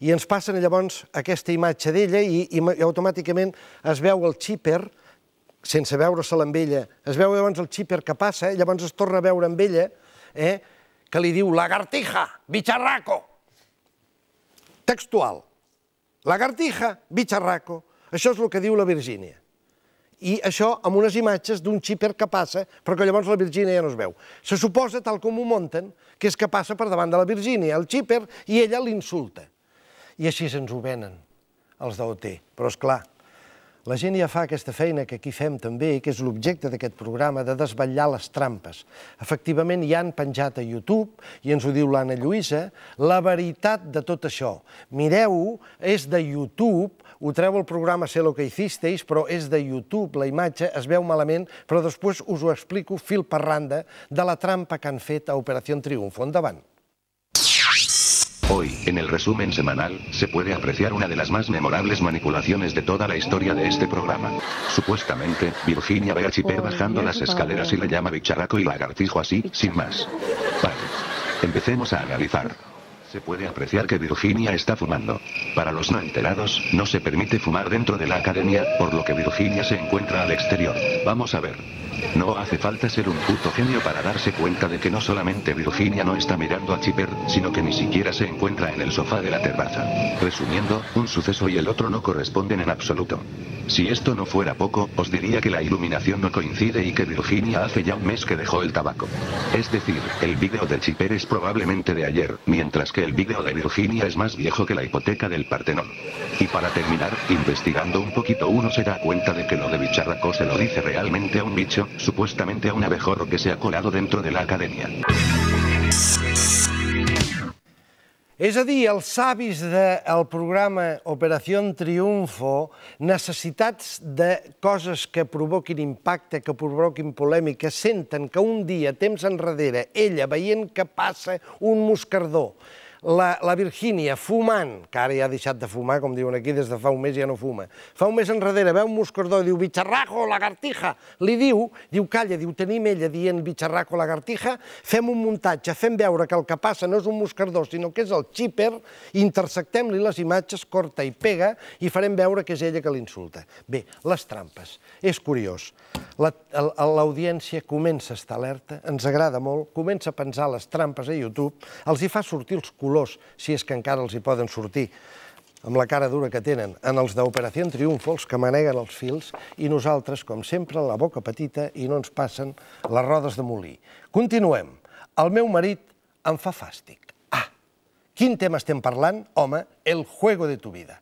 A: i ens passen llavors aquesta imatge d'ella i, i, i automàticament es veu el xíper sense veure-se-la amb ella. Es veu llavors el xíper que passa, eh? llavors es torna a veure amb ella, eh, que li diu «Lagartija, bicharraco!» Textual. «Lagartija, bicharraco!» Això és el que diu la Virgínia i això amb unes imatges d'un xíper que passa, però que llavors la Virgínia ja no es veu. Se suposa, tal com ho munten, que és que passa per davant de la Virgínia, el xíper, i ella l'insulta. I així se'ns ho venen, els d'OT. Però, és clar, la gent ja fa aquesta feina que aquí fem també, que és l'objecte d'aquest programa, de desvetllar les trampes. Efectivament, ja han penjat a YouTube, i ens ho diu l'Anna Lluïsa, la veritat de tot això. Mireu-ho, és de YouTube, ho treu el programa Sé lo que hicisteis, però és de YouTube, la imatge es veu malament, però després us ho explico fil per randa de la trampa que han fet a Operació Triunfo. Endavant.
B: Hoy, en el resumen semanal, se puede apreciar una de las más memorables manipulaciones de toda la historia de este programa. Supuestamente, Virginia Beachiper bajando las escaleras y le llama bicharraco y lagartijo así, sin más. Vale. Empecemos a analizar. Se puede apreciar que Virginia está fumando. Para los no enterados, no se permite fumar dentro de la academia, por lo que Virginia se encuentra al exterior. Vamos a ver. No hace falta ser un puto genio para darse cuenta de que no solamente Virginia no está mirando a Chipper, sino que ni siquiera se encuentra en el sofá de la terraza. Resumiendo, un suceso y el otro no corresponden en absoluto. Si esto no fuera poco, os diría que la iluminación no coincide y que Virginia hace ya un mes que dejó el tabaco. Es decir, el vídeo de Chipper es probablemente de ayer, mientras que el vídeo de Virginia es más viejo que la hipoteca del Partenón. Y para terminar, investigando un poquito uno se da cuenta de que lo de bicharraco se lo dice realmente a un bicho hecho, supuestamente a un abejorro que se ha colado dentro de la academia.
A: És a dir, els savis del programa Operació Triunfo, necessitats de coses que provoquin impacte, que provoquin polèmica, senten que un dia, temps enrere, ella, veient que passa un moscardó, la, la Virgínia fumant, que ara ja ha deixat de fumar, com diuen aquí, des de fa un mes ja no fuma, fa un mes enrere veu un moscardó i diu «Bicharraco, lagartija!» Li diu, diu «Calla, diu, tenim ella dient «Bicharraco, lagartija», fem un muntatge, fem veure que el que passa no és un moscardó, sinó que és el xíper, intersectem-li les imatges, corta i pega, i farem veure que és ella que l'insulta». Bé, les trampes. És curiós. L'audiència la, comença a estar alerta, ens agrada molt, comença a pensar les trampes a YouTube, els hi fa sortir els colors colors, si és que encara els hi poden sortir, amb la cara dura que tenen, en els d'Operació Triunfo, els que maneguen els fils, i nosaltres, com sempre, la boca petita i no ens passen les rodes de molí. Continuem. El meu marit em fa fàstic. Ah, quin tema estem parlant? Home, el juego de tu vida.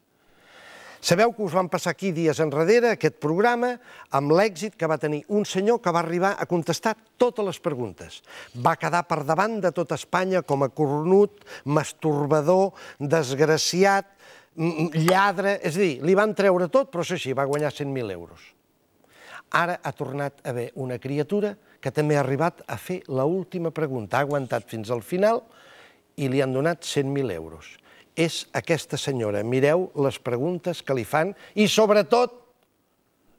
A: Sabeu que us van passar aquí dies enrere aquest programa amb l'èxit que va tenir un senyor que va arribar a contestar totes les preguntes. Va quedar per davant de tota Espanya com a cornut, masturbador, desgraciat, lladre... És a dir, li van treure tot, però això així, va guanyar 100.000 euros. Ara ha tornat a haver una criatura que també ha arribat a fer l'última pregunta. Ha aguantat fins al final i li han donat 100.000 euros. es aquesta señora. Mireu les preguntes que li y, sobre todo,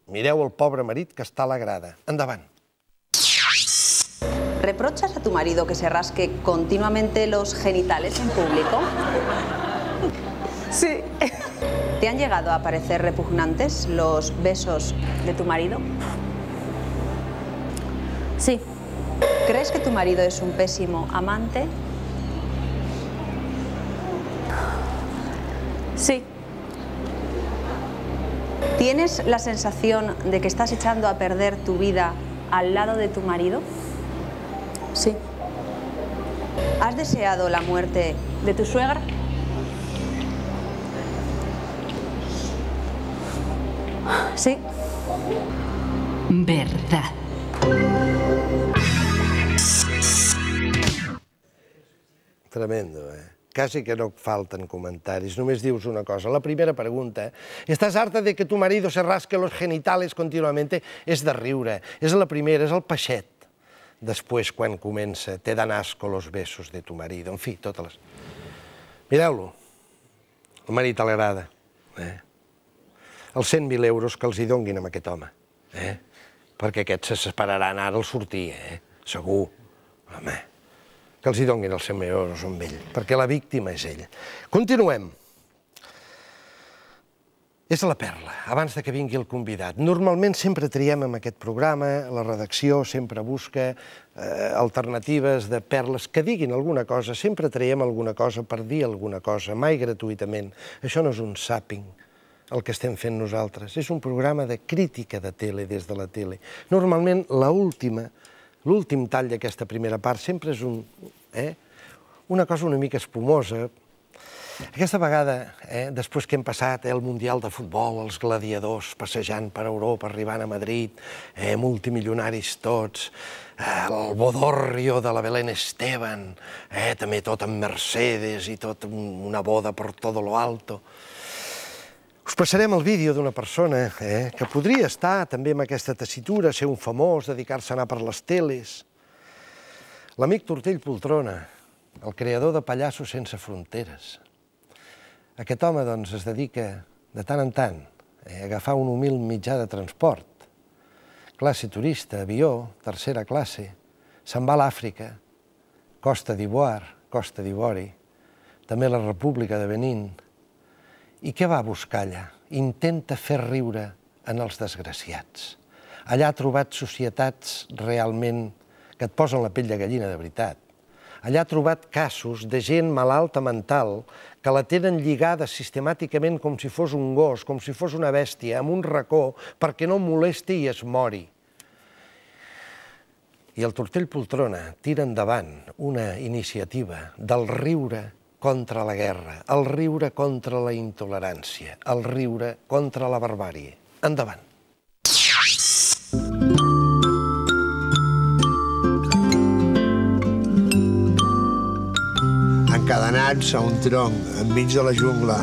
A: mireu el pobre marido que está a la grada.
B: ¿Reprochas a tu marido que se rasque continuamente los genitales en público? Sí. ¿Te han llegado a parecer repugnantes los besos de tu marido? Sí. ¿Crees que tu marido es un pésimo amante? Sí. ¿Tienes la sensación de que estás echando a perder tu vida al lado de tu marido? Sí. ¿Has deseado la muerte de tu suegra? Sí.
C: Verdad.
A: Tremendo, ¿eh? quasi que no falten comentaris, només dius una cosa. La primera pregunta, ¿estás harta de que tu marido se rasque los genitales continuamente? És de riure, és la primera, és el peixet. Després, quan comença, te dan asco los besos de tu marido. En fi, totes les... Mireu-lo. El marit l'agrada. Eh? Els 100.000 euros que els hi donguin a aquest home. Eh? Perquè aquests se separaran ara al sortir, eh? Segur. Home, que els hi donguin els 100.000 euros amb ell, perquè la víctima és ell. Continuem. És la perla, abans de que vingui el convidat. Normalment sempre triem en aquest programa, la redacció sempre busca eh, alternatives de perles que diguin alguna cosa, sempre traiem alguna cosa per dir alguna cosa, mai gratuïtament. Això no és un sàping, el que estem fent nosaltres. És un programa de crítica de tele des de la tele. Normalment, l'última última L'últim tall d'aquesta primera part sempre és un, eh, una cosa una mica espumosa. Aquesta vegada, eh, després que hem passat eh, el Mundial de Futbol, els gladiadors passejant per Europa, arribant a Madrid, eh, multimilionaris tots, eh, el Bodorrio de la Belén Esteban, eh, també tot amb Mercedes i tot una boda per todo lo alto... Us passarem el vídeo d'una persona eh, que podria estar també amb aquesta tessitura, ser un famós, dedicar-se a anar per les teles. L'amic Tortell Poltrona, el creador de Pallassos sense fronteres. Aquest home doncs, es dedica de tant en tant eh, a agafar un humil mitjà de transport. Classe turista, avió, tercera classe, se'n va a l'Àfrica, Costa d'Ivoire, Costa d'Ivori, també la República de Benín, i què va a buscar allà? Intenta fer riure en els desgraciats. Allà ha trobat societats realment que et posen la pell de gallina de veritat. Allà ha trobat casos de gent malalta mental que la tenen lligada sistemàticament com si fos un gos, com si fos una bèstia, amb un racó, perquè no molesti i es mori. I el Tortell Poltrona tira endavant una iniciativa del riure contra la guerra, el riure contra la intolerància, el riure contra la barbàrie. Endavant. Encadenats a un tronc, enmig de la jungla,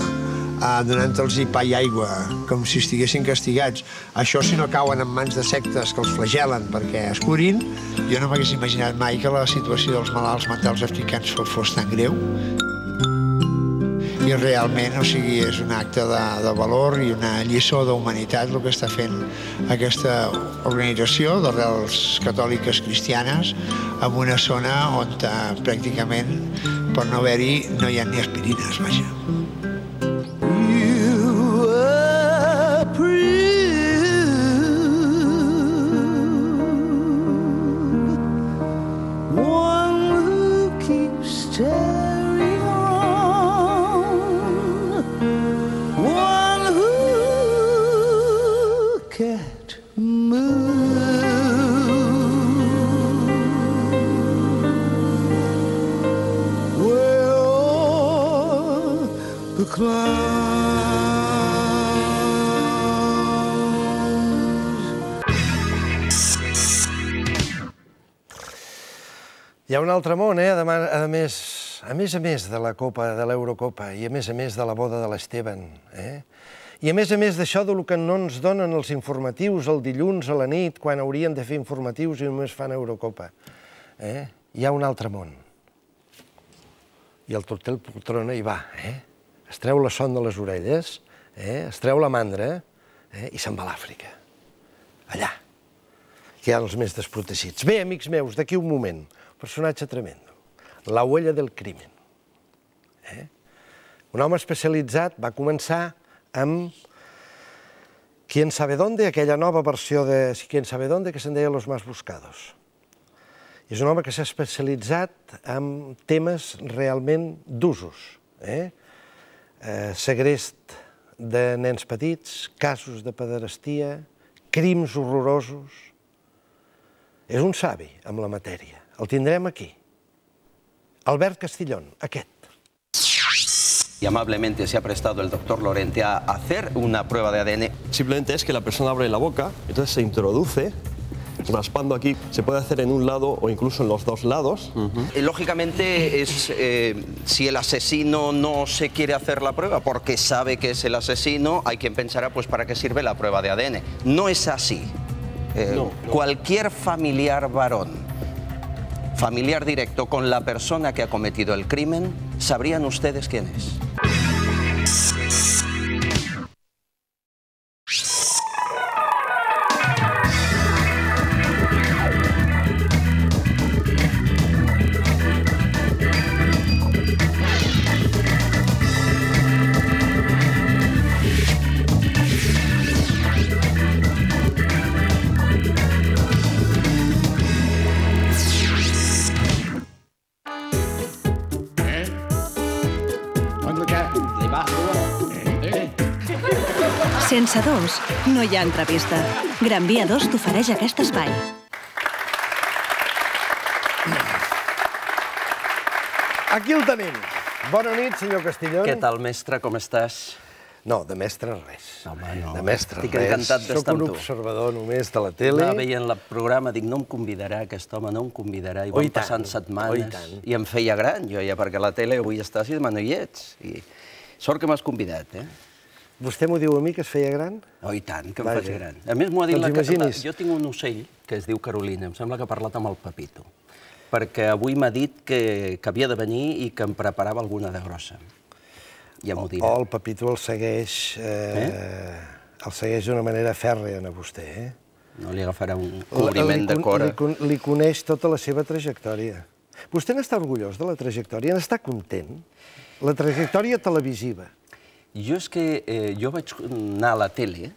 A: eh, donant-los pa i aigua, com si estiguessin castigats. Això si no cauen en mans de sectes que els flagelen perquè es curin, jo no m'hagués imaginat mai que la situació dels malalts mentals africans fos tan greu i realment o sigui, és un acte de, de valor i una lliçó d'humanitat el que està fent aquesta organització d'arrels catòliques cristianes en una zona on eh, pràcticament per no haver-hi no hi ha ni aspirines, vaja. altre món, eh? a més a més, a més de la Copa, de l'Eurocopa, i a més a més de la boda de l'Esteban, eh? I a més a més d'això del que no ens donen els informatius el dilluns a la nit, quan haurien de fer informatius i només fan Eurocopa. Eh? Hi ha un altre món. I el tortell poltrona hi va, eh? Es treu la son de les orelles, eh? es treu la mandra eh? i se'n va a l'Àfrica. Allà, que hi ha els més desprotegits. Bé, amics meus, d'aquí un moment personatge tremendo. La huella del crimen. Eh? Un home especialitzat va començar amb Quién sabe dónde, aquella nova versió de Quién sabe dónde, que se'n deia Los más buscados. I és un home que s'ha especialitzat en temes realment d'usos. Eh? Eh, segrest de nens petits, casos de pederastia, crims horrorosos. És un savi amb la matèria. el tendremos aquí. Albert Castillón, aquest.
D: Y amablemente se ha prestado el doctor Lorente a hacer una prueba de ADN. Simplemente es que la persona abre la boca,
A: entonces se introduce raspando aquí. Se puede hacer en un lado o incluso en los dos lados. Eh,
D: lógicamente, es, eh, si el asesino no se quiere hacer la prueba porque sabe que es el asesino, hay quien pensará, pues, ¿para qué sirve la prueba de ADN? No es así. Eh, cualquier familiar varón familiar directo con la persona que ha cometido el crimen, ¿sabrían ustedes quién es?
B: dos, no hi ha entrevista. Gran Via 2 t'ofereix aquest espai.
A: Aquí el tenim. Bona nit, senyor Castellón. Què tal, mestre? Com estàs? No, de mestre res. Home, no. De mestre Estic res. encantat d'estar amb tu. Soc un observador només de la
D: tele. Va veient el programa, dic, no em convidarà, aquest home no em convidarà. I oh, van passant oh, setmanes. i, I em feia gran, jo ja, perquè la tele avui estàs i demà no hi ets. I... Sort que m'has convidat, eh?
A: Vostè m'ho diu a mi, que es feia gran?
D: Oh, i tant, que em Vaja. faig gran. A més, m'ho ha dit doncs la... Imaginis. Jo tinc un ocell que es diu Carolina, em sembla que ha parlat amb el Pepito, perquè avui m'ha dit que, que havia de venir i que em preparava alguna de grossa. Ja m'ho diré. Oh, el Pepito el
A: segueix... Eh, eh, El segueix d'una manera fèrrea a vostè, eh?
D: No li agafarà un cobriment de cora.
A: li coneix tota la seva trajectòria. Vostè n'està orgullós de la trajectòria, n'està content? La trajectòria televisiva. Jo
D: és que eh, jo vaig anar a la tele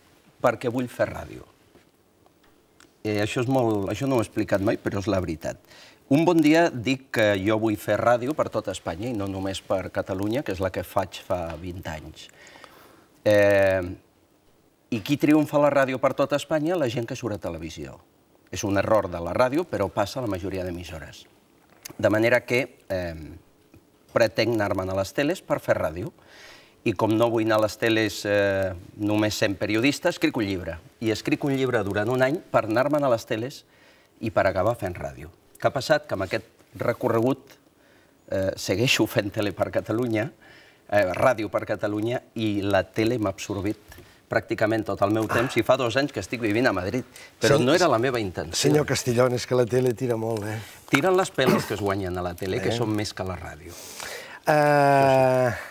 D: perquè vull fer ràdio. Eh, això, és molt, això no ho he explicat mai, però és la veritat. Un bon dia dic que jo vull fer ràdio per tot Espanya i no només per Catalunya, que és la que faig fa 20 anys. Eh, I qui triomfa la ràdio per tot Espanya? La gent que surt a televisió. És un error de la ràdio, però passa a la majoria d'emissores. De manera que eh, pretenc anar-me'n a les teles per fer ràdio i com no vull anar a les teles eh, només sent periodista, escric un llibre. I escric un llibre durant un any per anar-me'n a les teles i per acabar fent ràdio. Què ha passat? Que amb aquest recorregut eh, segueixo fent tele per Catalunya, eh, ràdio per Catalunya, i la tele m'ha absorbit pràcticament tot el meu ah. temps i fa dos anys que estic vivint a Madrid, però no era la meva intenció. Senyor
A: Castellón, és que la tele tira molt, eh?
D: Tiren les peles que es guanyen a la tele, que eh? són més que a la ràdio.
A: Eh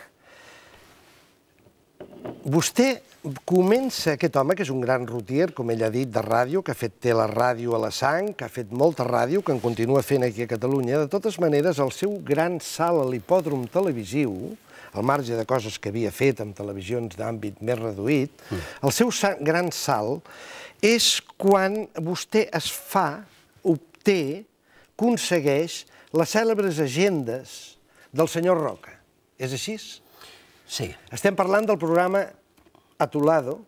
A: vostè comença aquest home, que és un gran rotier, com ell ha dit, de ràdio, que ha fet té la ràdio a la sang, que ha fet molta ràdio, que en continua fent aquí a Catalunya. De totes maneres, el seu gran salt a l'hipòdrom televisiu, al marge de coses que havia fet amb televisions d'àmbit més reduït, mm. el seu gran salt és quan vostè es fa, obté, aconsegueix les cèlebres agendes del senyor Roca. És així? Sí. Sí. Estem parlant del programa Atulado,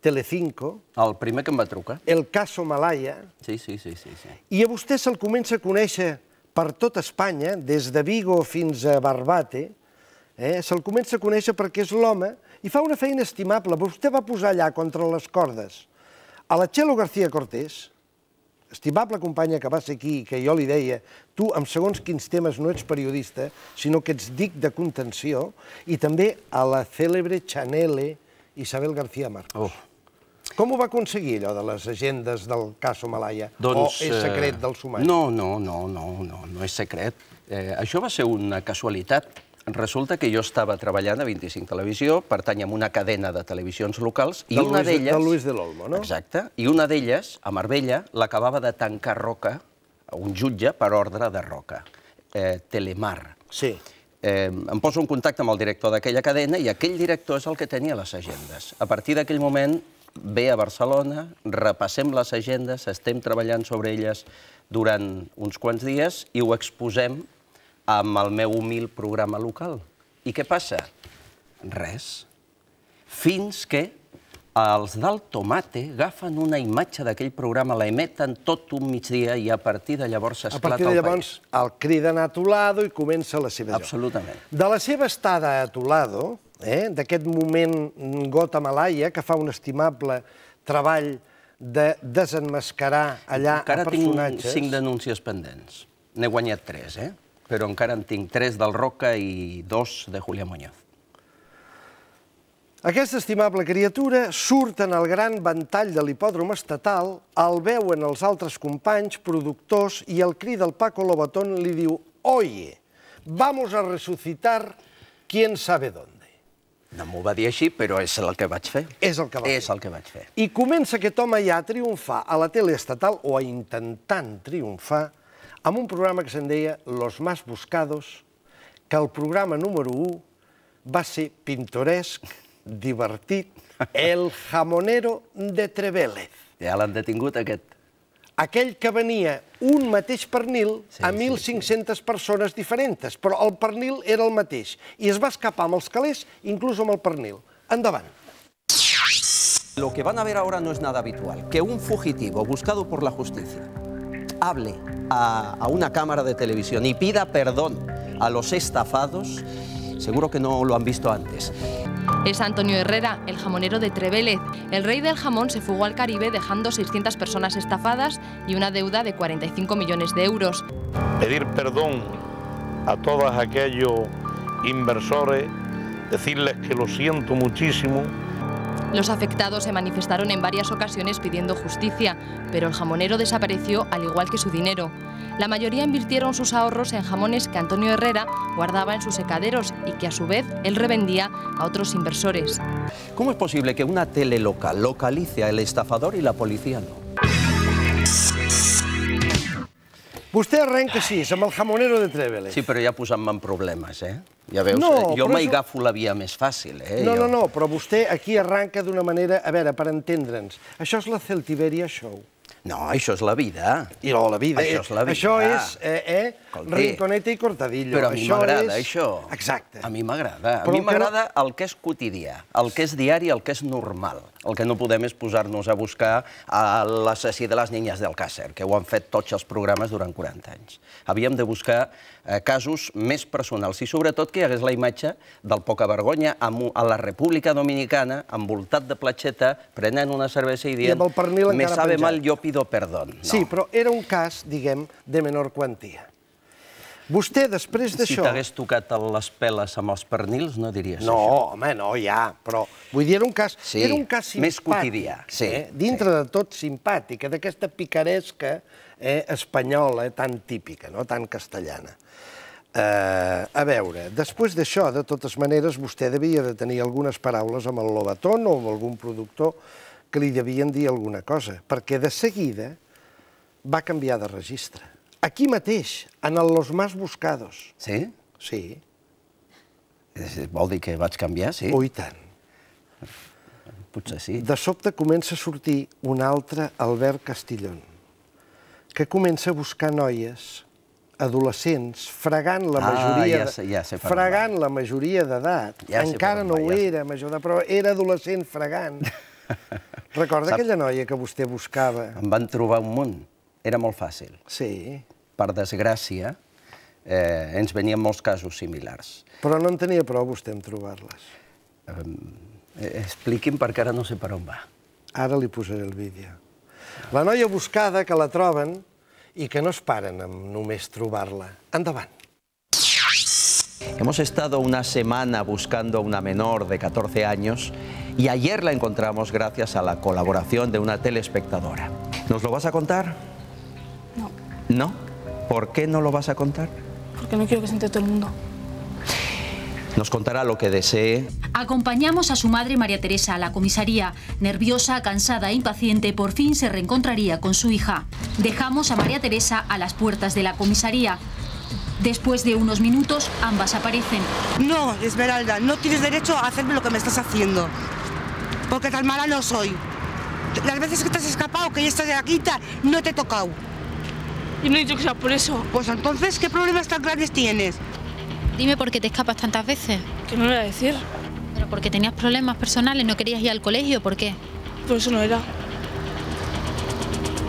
A: Telecinco...
D: El primer que em va trucar.
A: El caso Malaya.
D: Sí, sí, sí. sí, sí.
A: I a vostè se'l comença a conèixer per tot Espanya, des de Vigo fins a Barbate, eh? se'l comença a conèixer perquè és l'home i fa una feina estimable. Vostè va posar allà contra les cordes a la Txelo García Cortés, estimable companya que va ser aquí, que jo li deia, tu amb segons quins temes no ets periodista, sinó que ets dic de contenció, i també a la cèlebre Chanele Isabel García Marcos. Oh. Com ho va aconseguir, allò de les agendes del cas Malaya? Doncs, o és secret eh, del sumari? No,
D: no, no, no, no, no és secret. Eh, això va ser una casualitat resulta que jo estava treballant a 25 Televisió, pertany a una cadena de televisions locals, i una d'elles... Del Luis de l'Olmo, no? Exacte, i una d'elles, a Marbella, l'acabava de tancar Roca, un jutge, per ordre de Roca, eh, Telemar. Sí. Eh, em poso en contacte amb el director d'aquella cadena i aquell director és el que tenia les agendes. A partir d'aquell moment ve a Barcelona, repassem les agendes, estem treballant sobre elles durant uns quants dies i ho exposem amb el meu humil programa local. I què passa? Res. Fins que els del Tomate agafen una imatge d'aquell programa,
A: la emeten tot un migdia i a partir
D: de llavors s'esclata el país. A partir de llavors
A: el, criden a Tolado i comença la seva Absolutament. joc. Absolutament. De la seva estada a Tolado, eh, d'aquest moment gota malaia que fa un estimable treball de desenmascarar allà a personatges... Encara tinc cinc
D: denúncies pendents. N'he guanyat tres, eh? però encara en tinc tres del Roca i dos de Julià Muñoz.
A: Aquesta estimable criatura surt en el gran ventall de l'hipòdrom estatal, el veuen els altres companys, productors, i el cri del Paco Lobatón li diu «Oye, vamos a resucitar quién sabe dónde».
D: No m'ho va dir així, però és el que vaig fer.
A: És el que, va és fer. el que vaig fer. I comença aquest home ja a triomfar a la tele estatal, o a intentant triomfar, amb un programa que se'n deia Los más buscados, que el programa número 1 va ser pintoresc, divertit, El jamonero de Trevélez. Ja l'han detingut, aquest. Aquell que venia un mateix pernil a 1.500 persones diferents, però el pernil era el mateix. I es va escapar amb els calés, inclús amb el pernil. Endavant.
D: Lo que van a ver ahora no es nada habitual, que un fugitivo buscado por la justicia hable a, una cámara de televisión y pida perdón a los estafados, seguro que no lo han visto antes.
B: Es Antonio Herrera, el jamonero de Trevélez. El rey del jamón se fugó al Caribe dejando 600 personas estafadas y una deuda de 45 millones de euros.
A: Pedir perdón a todos aquellos inversores, decirles que lo siento muchísimo,
B: los afectados se manifestaron en varias ocasiones pidiendo justicia, pero el jamonero desapareció al igual que su dinero. La mayoría invirtieron sus ahorros en jamones que Antonio Herrera guardaba en sus secaderos y que a su vez él revendía a otros inversores.
D: ¿Cómo es posible que una tele local localice al estafador y la policía no?
A: Vostè arrenca així, amb el jamonero de Trèveles. Sí,
D: però ja posant-me en problemes, eh? Ja veus, eh? jo mai agafo la via més fàcil, eh? No, no, no,
A: però vostè aquí arranca d'una manera... A veure, per entendre'ns, això és la Celtiberia Show.
D: No, això és la vida. I no, la vida. Això és la eh? vida. Això és...
A: Eh, eh, escolti... Rinconeta i
D: cortadillo. Però a mi m'agrada, això. Exacte. A mi m'agrada. A mi m'agrada el que és quotidià, el que és diari, el que és normal. El que no podem és posar-nos a buscar l'assassí de les niñas del Càcer, que ho han fet tots els programes durant 40 anys. Havíem de buscar eh, casos més personals i sobretot que hi hagués la imatge del poca vergonya a la República Dominicana, envoltat de platxeta, prenent una cervesa i dient... I me sabe mal, yo pido perdón.
A: Sí, però era un cas, diguem, de menor quantia. Vostè, després d'això... Si t'hagués
D: tocat les peles amb els pernils, no diries això. No, home, no, ja, però...
A: Vull dir, era un cas, era un cas simpàtic. Més quotidià. eh? Dintre de tot simpàtic, eh? d'aquesta picaresca eh, espanyola eh? tan típica, no? tan castellana. Eh, a veure, després d'això, de totes maneres, vostè devia de tenir algunes paraules amb el Lobatón o amb algun productor que li devien dir alguna cosa, perquè de seguida va canviar de registre. Aquí mateix, en el Los Más Buscados. Sí? Sí. Vol dir que vaig canviar, sí? Oh, i tant. Potser sí. De sobte comença a sortir un altre Albert Castillón, que comença a buscar noies, adolescents, fregant la ah, majoria... Ah, ja, ja sé per Fregant la majoria d'edat. Encara no ho era, major de però era adolescent fregant. Recorda aquella noia que vostè buscava?
D: Em van trobar un munt era molt fàcil. Sí. Per desgràcia, eh, ens venien molts casos similars.
A: Però no en tenia prou vostè en trobar-les. Eh, expliqui'm perquè ara no sé per on va. Ara li posaré el vídeo. La noia buscada, que la troben, i que no es paren amb només trobar-la. Endavant.
D: Hemos estado una semana buscando a una menor de 14 años y ayer la encontramos gracias a la colaboración de una telespectadora. ¿Nos lo vas a contar? No. ¿Por qué no lo vas a contar?
B: Porque no quiero que se entere todo el mundo.
D: Nos contará lo que desee.
B: Acompañamos a su madre María Teresa a la comisaría. Nerviosa, cansada e impaciente, por fin se reencontraría con su hija. Dejamos a María Teresa a las puertas de la comisaría. Después de unos minutos, ambas aparecen.
C: No, Esmeralda, no tienes derecho a hacerme lo que me estás haciendo. Porque tan mala no soy. Las veces que te has escapado, que ya estás de aquí,
B: no te he tocado. Yo no he dicho que sea por eso. Pues entonces, ¿qué problemas tan grandes tienes? Dime por qué te escapas tantas veces. Que no lo voy a decir. Pero porque tenías problemas personales, no querías ir al colegio, ¿por qué? Por pues eso no era.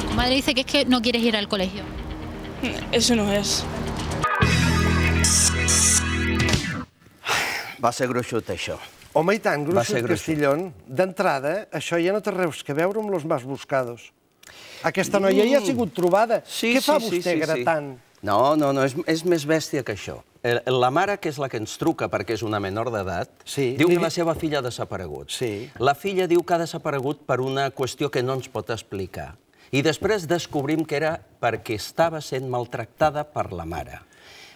B: Tu madre dice que es que no quieres ir al colegio. Eso no es.
D: Va ser o això.
A: Home, i tant, gruixut, De entrada, això ja no té res que veure amb los más buscados. Aquesta noia ja ha sigut trobada. Què fa vostè gratant?
D: No, no, no, és, és més bèstia que això. La mare, que és la que ens truca perquè és una menor d'edat, diu que la seva filla ha desaparegut. La filla diu que ha desaparegut per una qüestió que no ens pot explicar. I després descobrim que era perquè estava sent maltractada per la mare.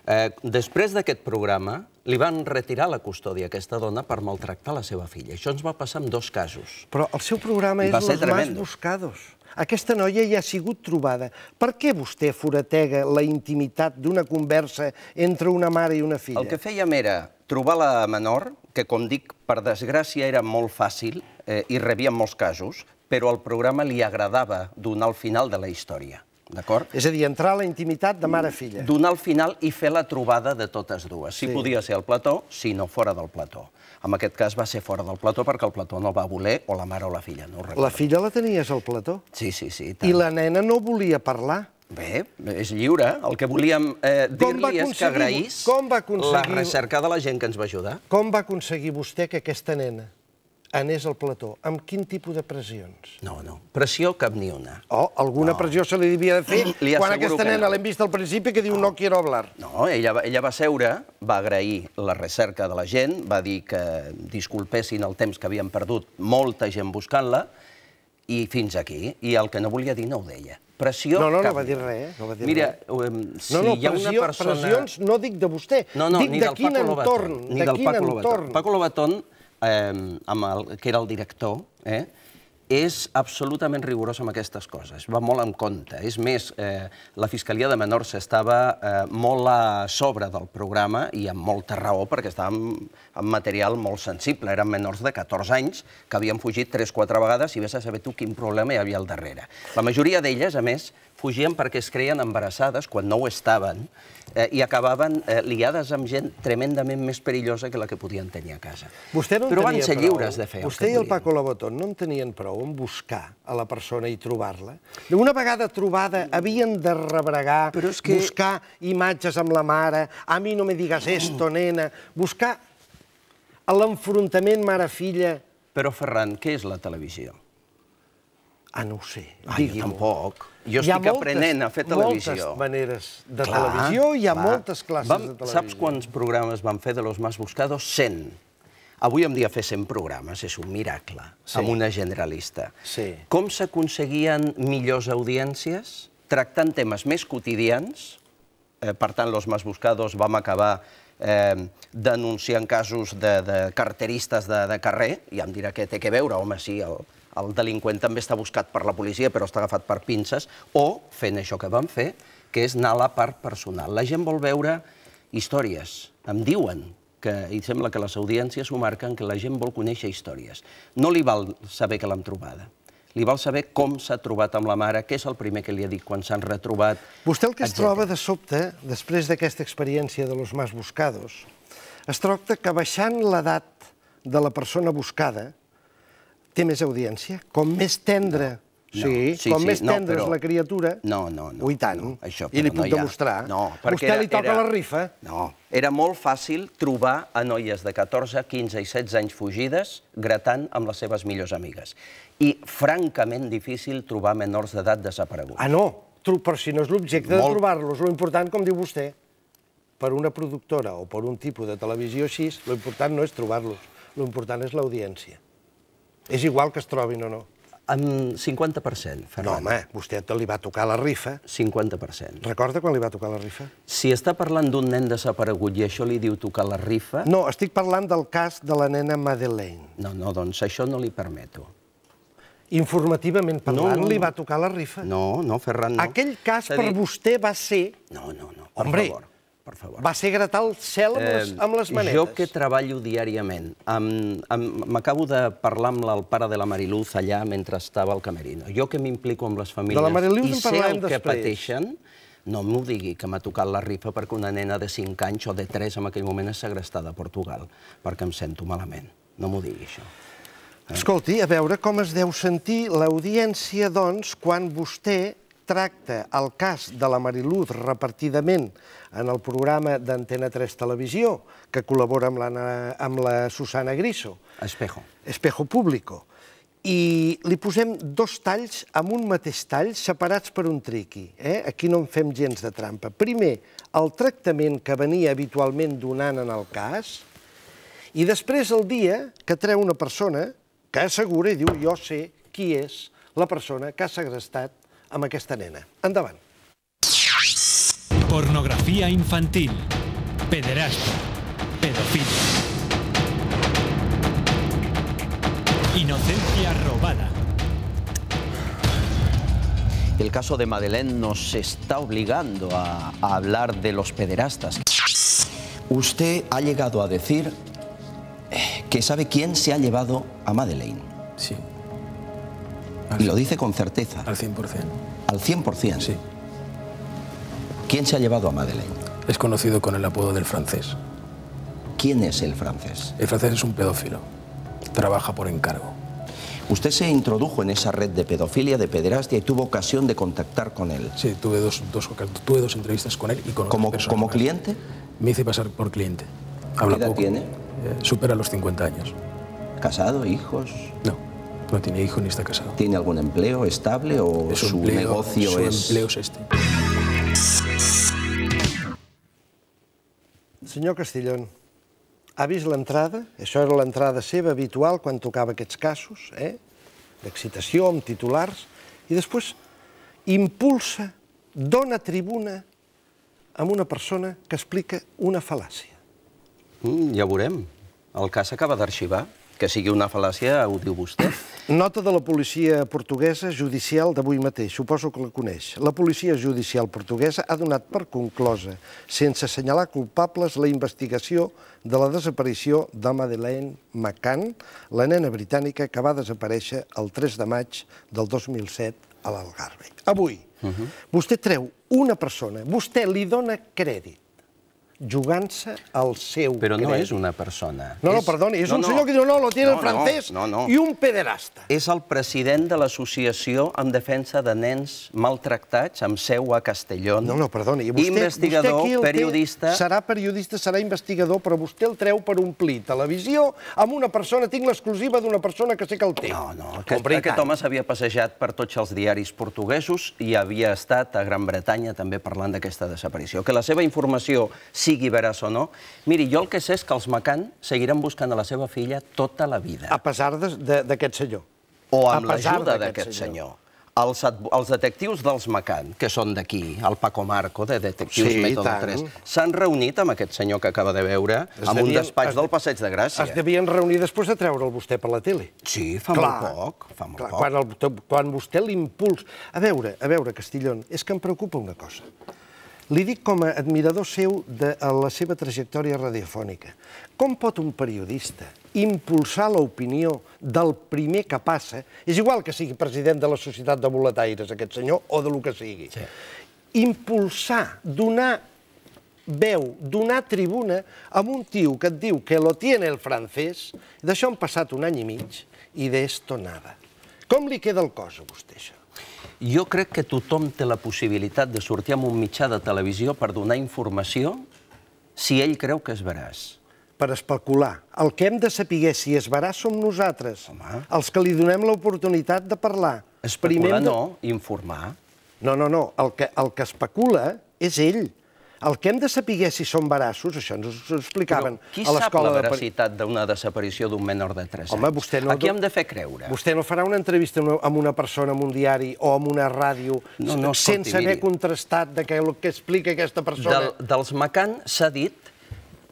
D: Eh, després d'aquest programa, li van retirar la custòdia a aquesta dona per maltractar la seva filla. Això ens va passar en dos casos.
A: Però el seu programa és Los més Más Buscados. Aquesta noia ja ha sigut trobada. Per què vostè foratega la intimitat d'una conversa entre una mare i una filla? El que
D: fèiem era trobar la menor, que, com dic, per desgràcia era molt fàcil eh, i rebia molts casos, però al programa li agradava donar el final de la història. D'acord?
A: És a dir, entrar a la intimitat de mare a filla.
D: Donar el final i fer la trobada de totes dues. Si podia ser al plató, si no fora del plató. En aquest cas va ser fora del plató perquè el plató no va voler, o la mare o la filla, no La
A: filla la tenies al plató?
D: Sí, sí, sí.
A: Tant. I la nena no volia parlar?
D: Bé, és lliure. El que volíem eh, dir-li és que agraís com va aconseguir... la recerca de la gent que ens va ajudar.
A: Com va aconseguir vostè que aquesta nena anés al plató, amb quin tipus de pressions? No, no. Pressió, cap ni una. Oh, alguna pressió se li devia de fer li quan aquesta nena l'hem vist al principi que diu no, quiero hablar. No, ella, ella va
D: seure, va agrair la recerca de la gent, va dir que disculpessin el temps que havien perdut molta gent buscant-la, i fins aquí. I el que no volia dir no ho deia. Pressió... No, no, no va dir res, eh? No va dir Mira, res. si no, no, hi ha una persona... Pressions
A: no dic de vostè, dic de quin entorn, de quin entorn.
D: Paco Lobatón eh, amb el, que era el director, eh, és absolutament rigorós amb aquestes coses, va molt en compte. És més, eh, la Fiscalia de Menors estava eh, molt a sobre del programa i amb molta raó, perquè estàvem amb material molt sensible. Eren menors de 14 anys que havien fugit 3-4 vegades i vés a saber tu quin problema hi havia al darrere. La majoria d'elles, a més, fugien perquè es creien embarassades quan no ho estaven Eh, i acabaven eh, liades amb gent tremendament més perillosa que la que podien tenir a casa. Vostè Però van ser lliures de fer Vostè el que i el
A: Paco Labotón no en tenien prou en buscar a la persona i trobar-la? Una vegada trobada havien de rebregar, que... buscar imatges amb la mare, a mi no me digas esto, nena, buscar l'enfrontament mare-filla...
D: Però, Ferran, què és la televisió? Ah, no ho sé. Ai, jo tampoc. Jo estic moltes, aprenent a fer televisió. Hi ha moltes maneres de clar, televisió, hi ha clar. moltes classes Vam, de televisió. Saps quants programes van fer de los más buscados? 100. Avui en dia fer 100 programes és un miracle, sí. amb una generalista. Sí. Com s'aconseguien millors audiències? Tractant temes més quotidians, eh, per tant, los más buscados vam acabar eh, denunciant casos de, de carteristes de, de carrer, i em dirà que té que veure, home, sí, el, el delinqüent també està buscat per la policia, però està agafat per pinces, o fent això que vam fer, que és anar a la part personal. La gent vol veure històries. Em diuen que i sembla que les audiències ho marquen, que la gent vol conèixer històries. No li val saber que l'hem trobada. Li val saber com s'ha trobat amb la mare, què és el primer que li ha dit quan s'han retrobat...
A: Vostè el que es troba de sobte, després d'aquesta experiència de los más buscados, es troba que baixant l'edat de la persona buscada, té més audiència. Com més tendra sí, sí, com més tendra és la criatura... No, no, no. tant. No, I li puc no demostrar. No, perquè Vostè li toca era... la rifa.
D: No. Era molt fàcil trobar a noies de 14, 15 i 16 anys fugides gratant amb les seves millors amigues. I francament difícil trobar menors d'edat desapareguts.
A: Ah, no? Però si no és l'objecte de trobar-los, l'important, com diu vostè, per una productora o per un tipus de televisió així, l'important no és trobar-los, l'important és l'audiència. És igual que es trobin o no? Amb 50%, Ferran. No, home, vostè li va tocar la rifa. 50%. Recorda quan li va tocar la rifa?
D: Si està parlant d'un nen desaparegut i això li diu tocar la rifa... No,
A: estic parlant del cas de la nena Madeleine.
D: No, no, doncs això no li permeto.
A: Informativament parlant, li va tocar la rifa?
D: No, no, Ferran, no. Aquell
A: cas per vostè va ser... No,
D: no, no, per favor per favor. Va ser gratar
A: el cel amb les, eh, manetes. Jo
D: que treballo diàriament, m'acabo de parlar amb el pare de la Mariluz allà mentre estava al camerino. Jo que m'implico amb les famílies i sé el que pateixen, no m'ho digui, que m'ha tocat la rifa perquè una nena de 5 anys o de 3 en aquell moment és segrestada a Portugal, perquè em sento malament. No m'ho digui, això.
A: Eh? Escolti, a veure com es deu sentir l'audiència, doncs, quan vostè tracta el cas de la Mariluz repartidament en el programa d'Antena 3 Televisió, que col·labora amb la, amb la Susana Griso. Espejo. Espejo Público. I li posem dos talls amb un mateix tall, separats per un triqui. Eh? Aquí no en fem gens de trampa. Primer, el tractament que venia habitualment donant en el cas, i després el dia que treu una persona que assegura i diu jo sé qui és la persona que ha segrestat que esta nena. ...andaban. Pornografía infantil. Pederasta. Pedofilia.
B: Inocencia robada.
D: El caso de Madeleine nos está obligando a, a hablar de los pederastas. Usted ha llegado a decir eh, que sabe quién se ha llevado a Madeleine. Sí y lo dice con certeza. Al 100%. Al 100%. Sí. ¿Quién se ha llevado a Madeleine? Es conocido con el apodo del francés. ¿Quién es el francés? El francés es un pedófilo. Trabaja por encargo. Usted se introdujo en esa red de pedofilia, de pederastia y tuvo ocasión de contactar con él. Sí, tuve dos, tuve dos entrevistas con él y con ¿Como, ¿Como cliente? Me hice pasar por cliente. ¿Qué edad tiene? Eh, supera los 50 años. ¿Casado? ¿Hijos? No. No tiene hijo ni está casado. ¿Tiene algún empleo estable o es su empleo, negocio su
A: es...? Su empleo es este. Senyor Castellón, ha vist l'entrada? Això era l'entrada seva habitual quan tocava aquests casos, eh? d'excitació, amb titulars, i després impulsa, dona tribuna amb una persona que explica una fal·làcia.
D: Mm, ja ho veurem. El cas s'acaba d'arxivar que sigui una fal·làcia ho diu vostè.
A: Nota de la policia portuguesa judicial d'avui mateix, suposo que la coneix. La policia judicial portuguesa ha donat per conclosa, sense assenyalar culpables, la investigació de la desaparició de Madeleine McCann, la nena britànica que va desaparèixer el 3 de maig del 2007 a l'Algarve. Avui, mhm. vostè treu una persona, vostè li dona crèdit, jugant-se
D: al seu Però no és una persona. No, no, perdoni, és un senyor que
A: diu no, lo tiene el francès
D: i un pederasta. És el president de l'associació en defensa de nens maltractats amb seu a Castellón. No, no, perdoni, vostè, investigador, té, periodista...
A: serà periodista, serà investigador, però vostè el treu per omplir televisió amb una persona, tinc l'exclusiva d'una persona que sé que el té. No, no,
D: que, aquest home s'havia passejat per tots els diaris portuguesos i havia estat a Gran Bretanya també parlant d'aquesta desaparició. Que la seva informació, sigui sigui veres o no. Miri, jo el que sé és que els Macan seguiran buscant a la seva filla tota la vida. A pesar
A: d'aquest
D: senyor. O amb l'ajuda d'aquest senyor. Els, els detectius dels Macan, que són d'aquí, el Paco Marco, de Detectius sí, 3, s'han reunit amb aquest senyor que acaba de veure en un despatx
A: del Passeig de Gràcia. Es devien reunir després de treure'l vostè per la tele. Sí, fa molt poc. Fa molt poc. Quan, quan vostè l'impuls... A veure, a veure, Castellón, és que em preocupa una cosa. Li dic com a admirador seu de la seva trajectòria radiofònica. Com pot un periodista impulsar l'opinió del primer que passa, és igual que sigui president de la Societat de Boletaires, aquest senyor, o de lo que sigui, sí. impulsar, donar veu, donar tribuna a un tio que et diu que lo tiene el francès, d'això han passat un any i mig, i d'esto nada. Com li queda el cos a vostè, això?
D: Jo crec que tothom té la possibilitat de sortir amb un mitjà de televisió per donar informació si ell
A: creu que és veràs. Per especular. El que hem de saber si és veràs som nosaltres, Home. els que li donem l'oportunitat de parlar. Especular Primer, no, informar. No, no, no. El que, el que especula és ell. El que hem de saber si són veraços, això ens ho explicaven a l'escola... Qui sap la veracitat
D: d'una desaparició d'un menor de 3 anys? A qui Aquí hem
A: de fer creure. Vostè no farà una entrevista amb una persona, amb un diari o amb una ràdio sense haver contrastat que el que explica aquesta persona...
D: dels Macan s'ha dit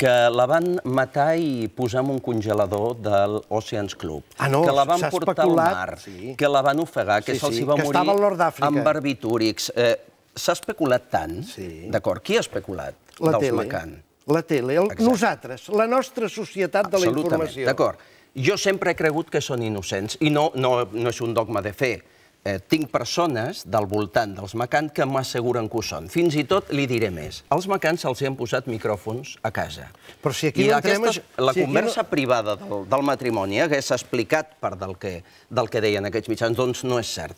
D: que la van matar i posar en un congelador del Oceans Club. Ah, no, que la van portar al mar, que la van ofegar, que se'ls va morir amb barbitúrics. Eh, s'ha especulat tant, sí. d'acord, qui ha especulat la dels Macan? La tele,
A: el, nosaltres, la nostra societat de la informació.
D: D'acord. Jo sempre he cregut que són innocents, i no, no, no és un dogma de fer. Eh, tinc persones del voltant dels Macan que m'asseguren que ho són. Fins i tot li diré més. Als Macan se'ls han posat micròfons a casa.
A: Però si aquí I no entrem... la si conversa
D: no... privada del, del matrimoni eh, hagués explicat part del que, del que deien aquests mitjans, doncs no és cert.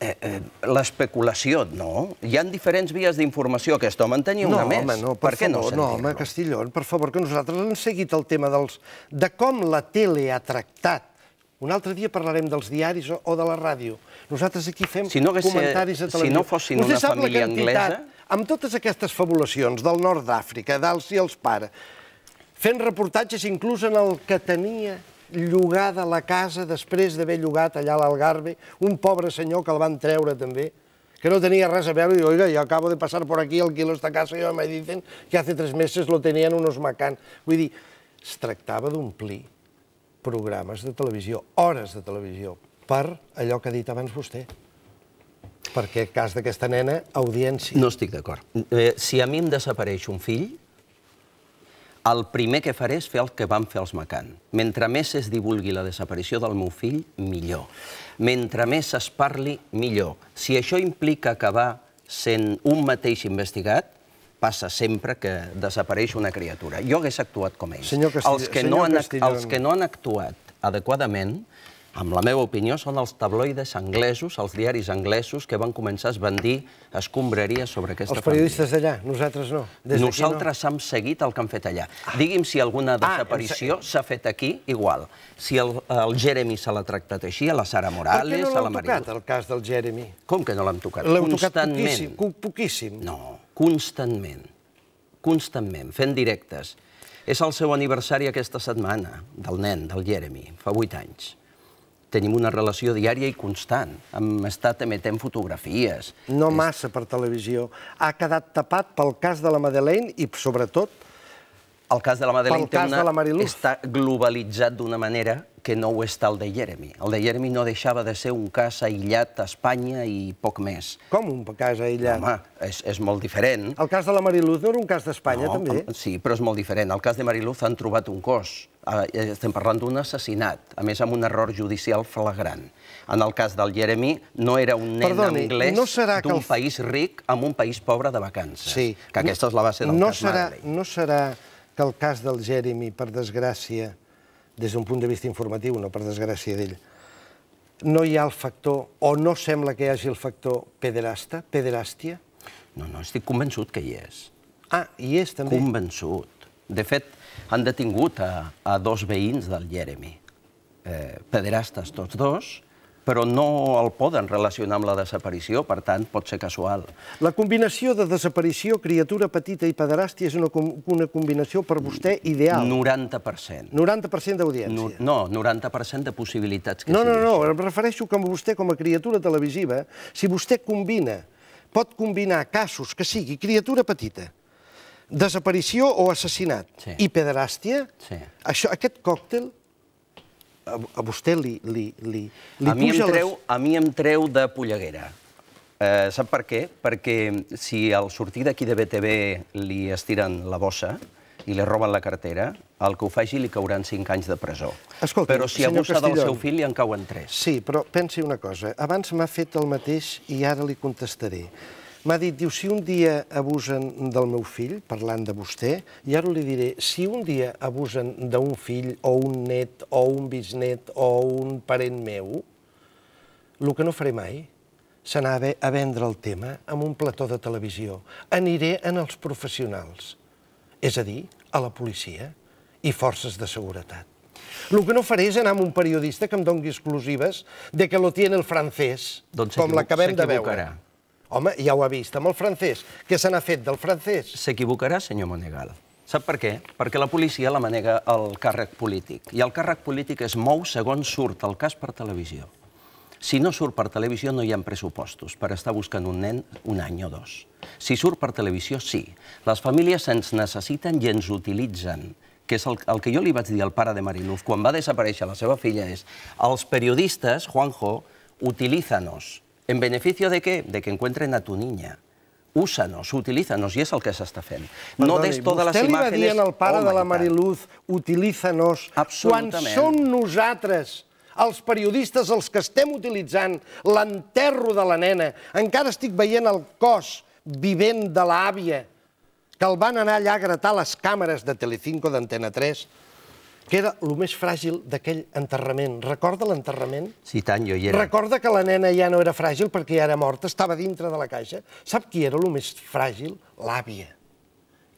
D: Eh, eh, l'especulació, no? Hi han diferents vies d'informació. Aquest home en tenia una no, més. no, home, no No,
A: home, Castillón, per favor, que nosaltres hem seguit el tema dels, de com la tele ha tractat un altre dia parlarem dels diaris o de la ràdio. Nosaltres aquí fem comentaris a televisió. Si no fossin una família anglesa... Amb totes aquestes fabulacions del nord d'Àfrica, i els pares, fent reportatges inclús en el que tenia llogada la casa després d'haver llogat allà a l'Algarve, un pobre senyor que el van treure també, que no tenia res a i diu, oiga, jo acabo de passar por aquí, alquilo esta casa, i me dicen que hace tres meses lo tenían unos macans. Vull dir, es tractava d'omplir programes de televisió, hores de televisió, per allò que ha dit abans vostè. Perquè cas d'aquesta nena, audiència. No estic d'acord.
D: Eh, si a mi em desapareix un fill, el primer que faré és fer el que van fer els Macan. Mentre més es divulgui la desaparició del meu fill, millor. Mentre més es parli, millor. Si això implica acabar sent un mateix investigat, passa sempre que desapareix una criatura. Jo hauria actuat com ells. els que no han actuat adequadament amb la meva opinió, són els tabloides anglesos, els diaris anglesos, que van començar a esbandir escombraries sobre aquesta família. Els periodistes
A: d'allà, nosaltres no. nosaltres
D: hem seguit el que han fet allà. Ah. Digui'm si alguna ah, desaparició s'ha fet aquí, igual. Si el, Jeremy se l'ha tractat així, a la Sara Morales, a la Maria... Per què no l'hem tocat, el cas del Jeremy? Com que no l'hem tocat? L'hem tocat poquíssim, poquíssim. No, constantment, constantment, fent directes. És el seu aniversari aquesta setmana, del nen, del Jeremy, fa vuit anys tenim una relació diària i constant. Hem estat emetent fotografies.
A: No massa per televisió. Ha quedat tapat pel cas de la Madeleine i, sobretot,
D: el cas de la Madeleine està globalitzat d'una manera que no ho està el de Jeremy. El de Jeremy no deixava de ser un cas aïllat a Espanya i poc més. Com un cas aïllat? Home, és, és molt diferent. El
A: cas de la Mariluz no era un cas
D: d'Espanya, també? sí, però és molt diferent. El cas de Mariluz han trobat un cos estem parlant d'un assassinat, a més amb un error judicial flagrant. En el cas del Jeremy, no era un nen Perdoni, anglès no d'un el... país ric amb un país pobre de vacances, sí. que aquesta és la base del no cas serà,
A: Marley. No serà que el cas del Jeremy, per desgràcia, des d'un punt de vista informatiu, no per desgràcia d'ell, no hi ha el factor, o no sembla que hi hagi el factor pederasta, pederàstia? No, no, estic convençut que hi és. Ah, hi és també? Convençut.
D: De fet, han detingut a, a dos veïns del Jeremy, eh, pederastes tots dos, però no el poden relacionar amb la desaparició, per tant, pot ser
A: casual. La combinació de desaparició, criatura petita i pederàstia és una, com una combinació per vostè ideal.
D: 90%.
A: 90%
D: d'audiència. No, no, 90% de possibilitats que no, sigui No,
A: no, no, em refereixo que vostè, com a criatura televisiva, si vostè combina, pot combinar casos que sigui criatura petita, desaparició o assassinat sí. i pederàstia, sí. això, aquest còctel a, a vostè li, li, li, li a mi puja... Em treu, les...
D: A mi em treu de polleguera. Eh, sap per què? Perquè si al sortir d'aquí de BTV li estiren la bossa i li roben la cartera, el que ho faci li cauran 5 anys de presó. Escolta, però si abusa Castelló, del seu
A: fill li en cauen 3. Sí, però pensi una cosa. Abans m'ha fet el mateix i ara li contestaré. M'ha dit, diu, si un dia abusen del meu fill, parlant de vostè, i ara li diré, si un dia abusen d'un fill o un net o un bisnet o un parent meu, el que no faré mai serà a, vendre el tema amb un plató de televisió. Aniré en els professionals, és a dir, a la policia i forces de seguretat. El que no faré és anar amb un periodista que em doni exclusives de que lo tiene el francès, doncs com l'acabem de veure. Home, ja ho ha vist, amb el francès. Què se n'ha fet del francès? S'equivocarà, senyor Monegal. Sap per
D: què? Perquè la policia la manega el càrrec polític. I el càrrec polític es mou segons surt el cas per televisió. Si no surt per televisió no hi ha pressupostos per estar buscant un nen un any o dos. Si surt per televisió, sí. Les famílies ens necessiten i ens utilitzen que és el, que jo li vaig dir al pare de Mariluz quan va desaparèixer la seva filla, és els periodistes, Juanjo, utilízanos. En beneficio de què? De que encuentren a tu niña. Úsanos, utilízanos, i és el que s'està fent. no des totes les imàgenes... Vostè li va dir al pare oh de la
A: Mariluz, utilízanos, quan som nosaltres els periodistes els que estem utilitzant l'enterro de la nena. Encara estic veient el cos vivent de l'àvia, que el van anar allà a gratar les càmeres de Telecinco d'Antena 3 queda el més fràgil d'aquell enterrament. Recorda l'enterrament? Sí, tant, jo hi era. Recorda que la nena ja no era fràgil perquè ja era morta, estava dintre de la caixa. Sap qui era el més fràgil? L'àvia.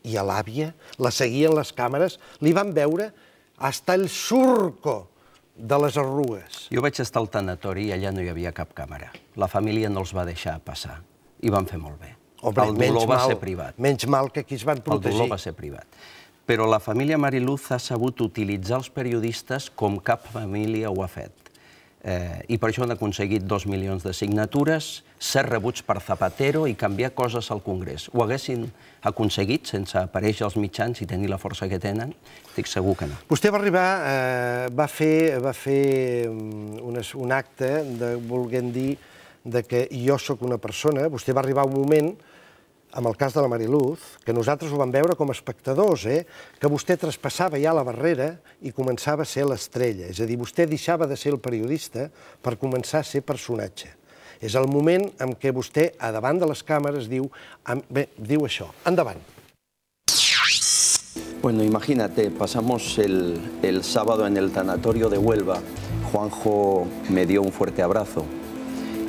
A: I a l'àvia la seguien les càmeres, li van veure hasta el surco de les arrugues.
D: Jo vaig estar al tanatori i allà no hi havia cap càmera. La família no els va deixar passar i van fer molt bé. el dolor va ser privat.
A: Menys mal que aquí es van protegir. El dolor va ser privat
D: però la família Mariluz ha sabut utilitzar els periodistes com cap família ho ha fet. Eh, I per això han aconseguit dos milions de signatures, ser rebuts per Zapatero i canviar coses al Congrés. Ho haguessin aconseguit sense aparèixer als mitjans i tenir la força que tenen? Estic segur que no.
A: Vostè va arribar, eh, va fer, va fer mm, un, un acte de, volguem dir, de que jo sóc una persona. Vostè va arribar un moment amb el cas de la Mariluz, que nosaltres ho vam veure com a espectadors, eh? que vostè traspassava ja la barrera i començava a ser l'estrella. És a dir, vostè deixava de ser el periodista per començar a ser personatge. És el moment en què vostè, a davant de les càmeres, diu, bé, diu això. Endavant.
D: Bueno, imagínate, pasamos el, el sábado en el tanatorio de Huelva. Juanjo me dio un fuerte abrazo.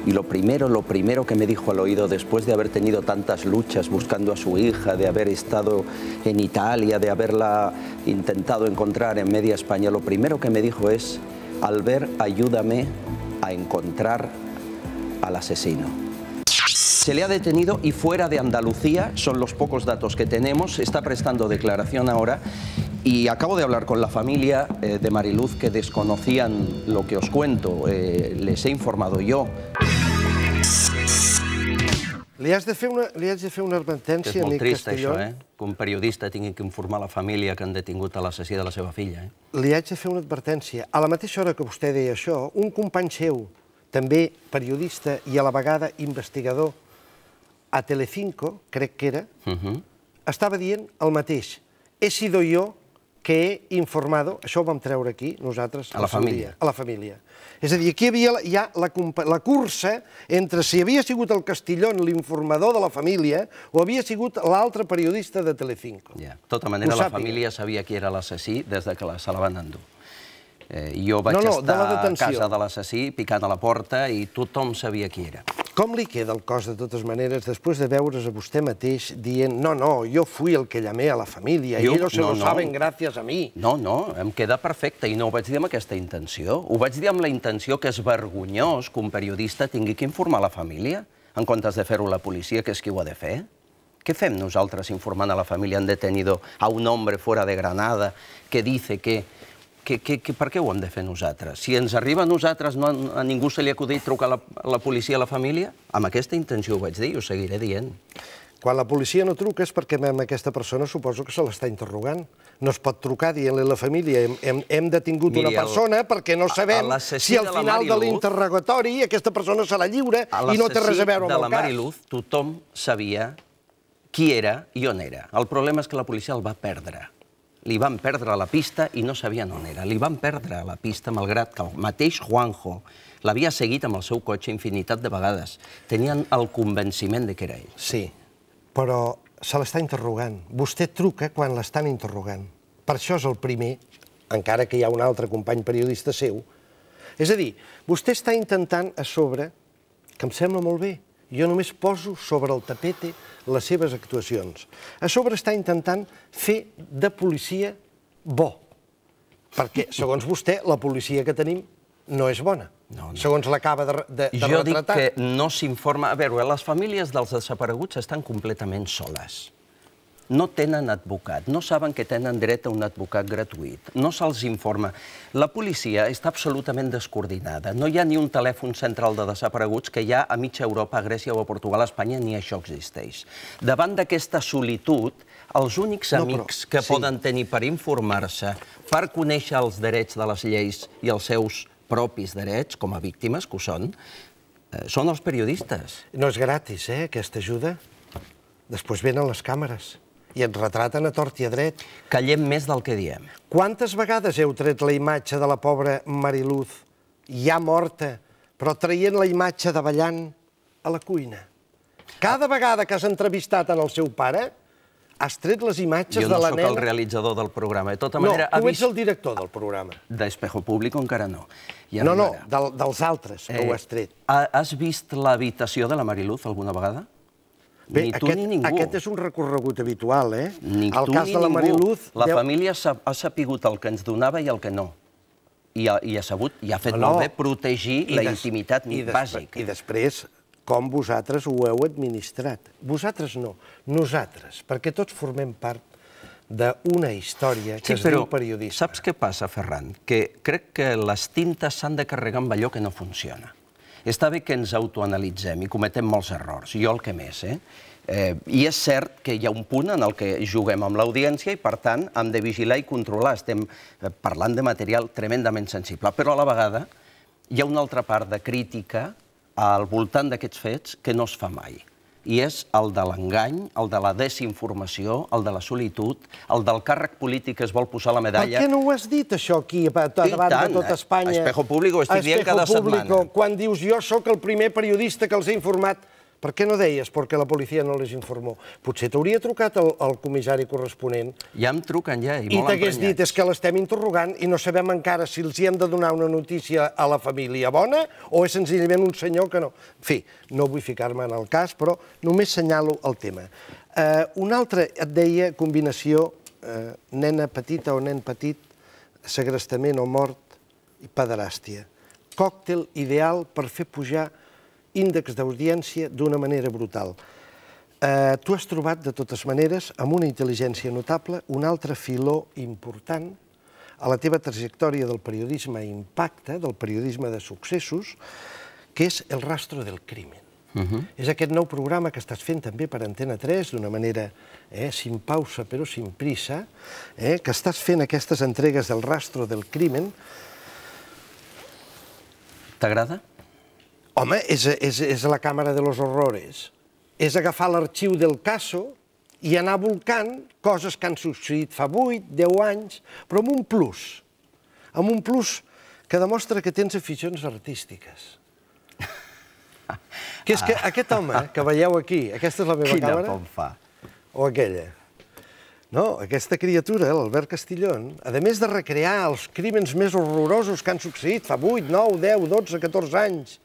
D: Y lo primero, lo primero que me dijo al oído, después de haber tenido tantas luchas buscando a su hija, de haber estado en Italia, de haberla intentado encontrar en media España, lo primero que me dijo es, "Al ver, ayúdame a encontrar al asesino. Se le ha detenido y fuera de Andalucía, son los pocos datos que tenemos, está prestando declaración ahora y acabo de hablar con la familia eh, de Mariluz que desconocían lo que os cuento, eh, les he informado yo.
A: Li has de fer una, li has de fer una advertència, És molt trist, Castellón. això,
D: eh? Que un periodista tingui que informar la família que han detingut a l'assassí de la seva filla, eh?
A: Li haig de fer una advertència. A la mateixa hora que vostè deia això, un company seu, també periodista i a la vegada investigador, a Telecinco, crec que era, uh -huh. estava dient el mateix. He sido yo que he informado, això ho vam treure aquí nosaltres... A la família. a la família. És a dir, aquí hi havia ja la, la cursa entre si havia sigut el Castillón l'informador de la família o havia sigut l'altre periodista de Telecinco. Ja,
D: de tota manera, la família sabia qui era l'assassí des de que se la van endur. Eh, jo vaig no, no, estar de a casa de l'assassí, picant a la porta, i tothom sabia qui era.
A: Com li queda el cos, de totes maneres, després de veure's a vostè mateix dient no, no, jo fui el que llamé a la família jo, i ells no, se no. saben gràcies a mi?
D: No, no, em queda perfecte i no ho vaig dir amb aquesta intenció. Ho vaig dir amb la intenció que és vergonyós que un periodista tingui que informar la família en comptes de fer-ho la policia, que és qui ho ha de fer. Què fem nosaltres informant a la família? en detenido a un home fora de Granada que dice que que, que, per què ho hem de fer nosaltres? Si ens arriba a nosaltres, no, a ningú se li ha acudit trucar a la policia a la família? Amb aquesta intenció ho vaig dir i ho
A: seguiré dient. Quan la policia no truca és perquè amb aquesta persona suposo que se l'està interrogant. No es pot trucar dient-li a la família hem, hem, detingut una persona perquè no sabem si al final de l'interrogatori aquesta persona serà lliure i no té res a veure amb el cas. de la Mariluz
D: tothom sabia qui era i on era. El problema és que la policia el va perdre li van perdre la pista i no sabien on era. Li van perdre la pista, malgrat que el mateix Juanjo l'havia seguit amb el seu cotxe infinitat de vegades. Tenien el convenciment de
A: que era ell. Sí, però se l'està interrogant. Vostè truca quan l'estan interrogant. Per això és el primer, encara que hi ha un altre company periodista seu. És a dir, vostè està intentant a sobre, que em sembla molt bé, jo només poso sobre el tapete les seves actuacions. A sobre està intentant fer de policia bo, perquè, segons vostè, la policia que tenim no és bona. No, no. Segons l'acaba de, de, de Jo dic que
D: no s'informa... A veure, les famílies dels desapareguts estan completament soles no tenen advocat, no saben que tenen dret a un advocat gratuït, no se'ls informa. La policia està absolutament descoordinada. No hi ha ni un telèfon central de desapareguts que hi ha a mitja Europa, a Grècia o a Portugal, a Espanya, ni això existeix. Davant d'aquesta solitud, els únics amics que poden tenir per informar-se, per conèixer els drets de les lleis i els seus propis
A: drets, com a víctimes que ho són, eh, són els periodistes. No és gratis, eh, aquesta ajuda. Després venen les càmeres i ens retraten a tort i a dret. Callem més del que diem. Quantes vegades heu tret la imatge de la pobra Mariluz, ja morta, però traient la imatge de ballant a la cuina? Cada vegada que has entrevistat en el seu pare, has tret les imatges de la nena... Jo no sóc el
D: realitzador del programa. De tota manera, no, tu ets vist... el
A: director del programa.
D: D'Espejo Público encara no. no, no,
A: dels altres que ho eh, has tret.
D: Has vist l'habitació de la Mariluz alguna vegada?
A: Bé, ni tu aquest, ni ningú. Aquest és un recorregut habitual, eh?
D: Ni el tu cas ni de la ningú. Mariluz... La deu... família ha sapigut el que ens donava i el que no. I ha, i ha sabut, i ha fet no, molt bé,
A: protegir la des, intimitat i des, bàsica. I després, com vosaltres ho heu administrat. Vosaltres no, nosaltres, perquè tots formem part d'una història que sí, es diu
D: periodisme. Saps què passa, Ferran? Que crec que les tintes s'han de carregar amb allò que no funciona. Està bé que ens autoanalitzem i cometem molts errors, jo el que més, eh? Eh, I és cert que hi ha un punt en el que juguem amb l'audiència i, per tant, hem de vigilar i controlar. Estem eh, parlant de material tremendament sensible, però a la vegada hi ha una altra part de crítica al voltant d'aquests fets que no es fa mai i és el de l'engany, el de la desinformació, el de la solitud, el del càrrec polític que es vol posar la medalla... Per què no
A: ho has dit, això, aquí, davant de tot Espanya? Espejo Público ho estic dient cada setmana. Quan dius jo sóc el primer periodista que els he informat per què no deies? Perquè la policia no les informó. Potser t'hauria trucat el, comissari corresponent. Ja em truquen, ja, i, molt emprenyats. I t'hagués dit, és que l'estem interrogant i no sabem encara si els hi hem de donar una notícia a la família bona o és senzillament un senyor que no... En fi, no vull ficar-me en el cas, però només senyalo el tema. Eh, una altra, et deia, combinació eh, nena petita o nen petit, segrestament o mort i pederàstia. Còctel ideal per fer pujar índex d'audiència d'una manera brutal. Eh, tu has trobat, de totes maneres, amb una intel·ligència notable, un altre filó important a la teva trajectòria del periodisme impacte, del periodisme de successos, que és El rastro del crimen. Mhm. És aquest nou programa que estàs fent també per Antena 3, d'una manera eh, sin pausa però sin prisa, eh, que estàs fent aquestes entregues del rastro del crimen. T'agrada? Home, és, és, és la càmera de los horrores. És agafar l'arxiu del caso i anar volcant coses que han succeït fa 8, 10 anys, però amb un plus. Amb un plus que demostra que tens aficions artístiques. que és que aquest home eh, que veieu aquí, aquesta és la meva Quina càmera... Quina fa. O aquella. No, aquesta criatura, l'Albert Castillón, a més de recrear els crímens més horrorosos que han succeït fa 8, 9, 10, 12, 14 anys,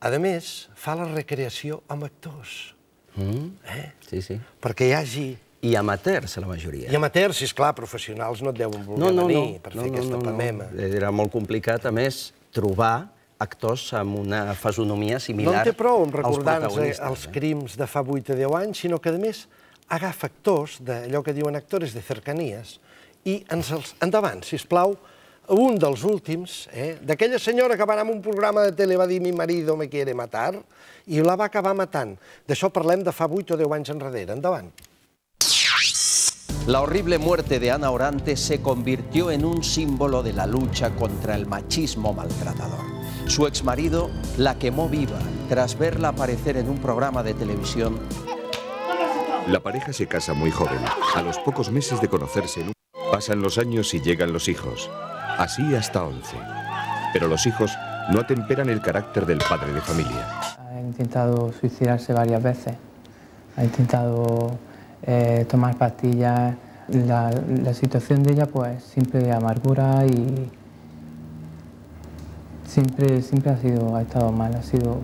A: a més, fa la recreació amb actors.
D: Mm. Eh? Sí, sí. Perquè hi hagi... I amateurs, la majoria.
A: I amateurs, sí, esclar, professionals no et deuen voler venir per fer aquesta pamema.
D: Era molt complicat, a més, trobar actors amb una fesonomia similar als protagonistes. No en té prou recordar-nos eh, els
A: eh? crims de fa 8 a 10 anys, sinó que, a més, agafa actors d'allò que diuen actors de cercanies i ens els... Endavant, sisplau, plau, un los últimos, de eh, d'aquella senyora que va a un programa de tele va mi marido me quiere matar, y la va acabar matant. eso parlem de fa 8 o 10 anys
D: La horrible muerte de Ana Orante se convirtió en un símbolo de la lucha contra el machismo maltratador. Su exmarido la quemó viva tras verla aparecer en un programa de
B: televisión. La pareja se casa muy joven, a los pocos meses de conocerse. Pasan los años y llegan los hijos así hasta 11. Pero los hijos no atemperan el carácter del padre de familia. Ha intentado suicidarse varias
D: veces, ha intentado eh, tomar pastillas. La,
B: situación de ella, pues, siempre de amargura y siempre, siempre ha, sido, ha estado mal, ha sido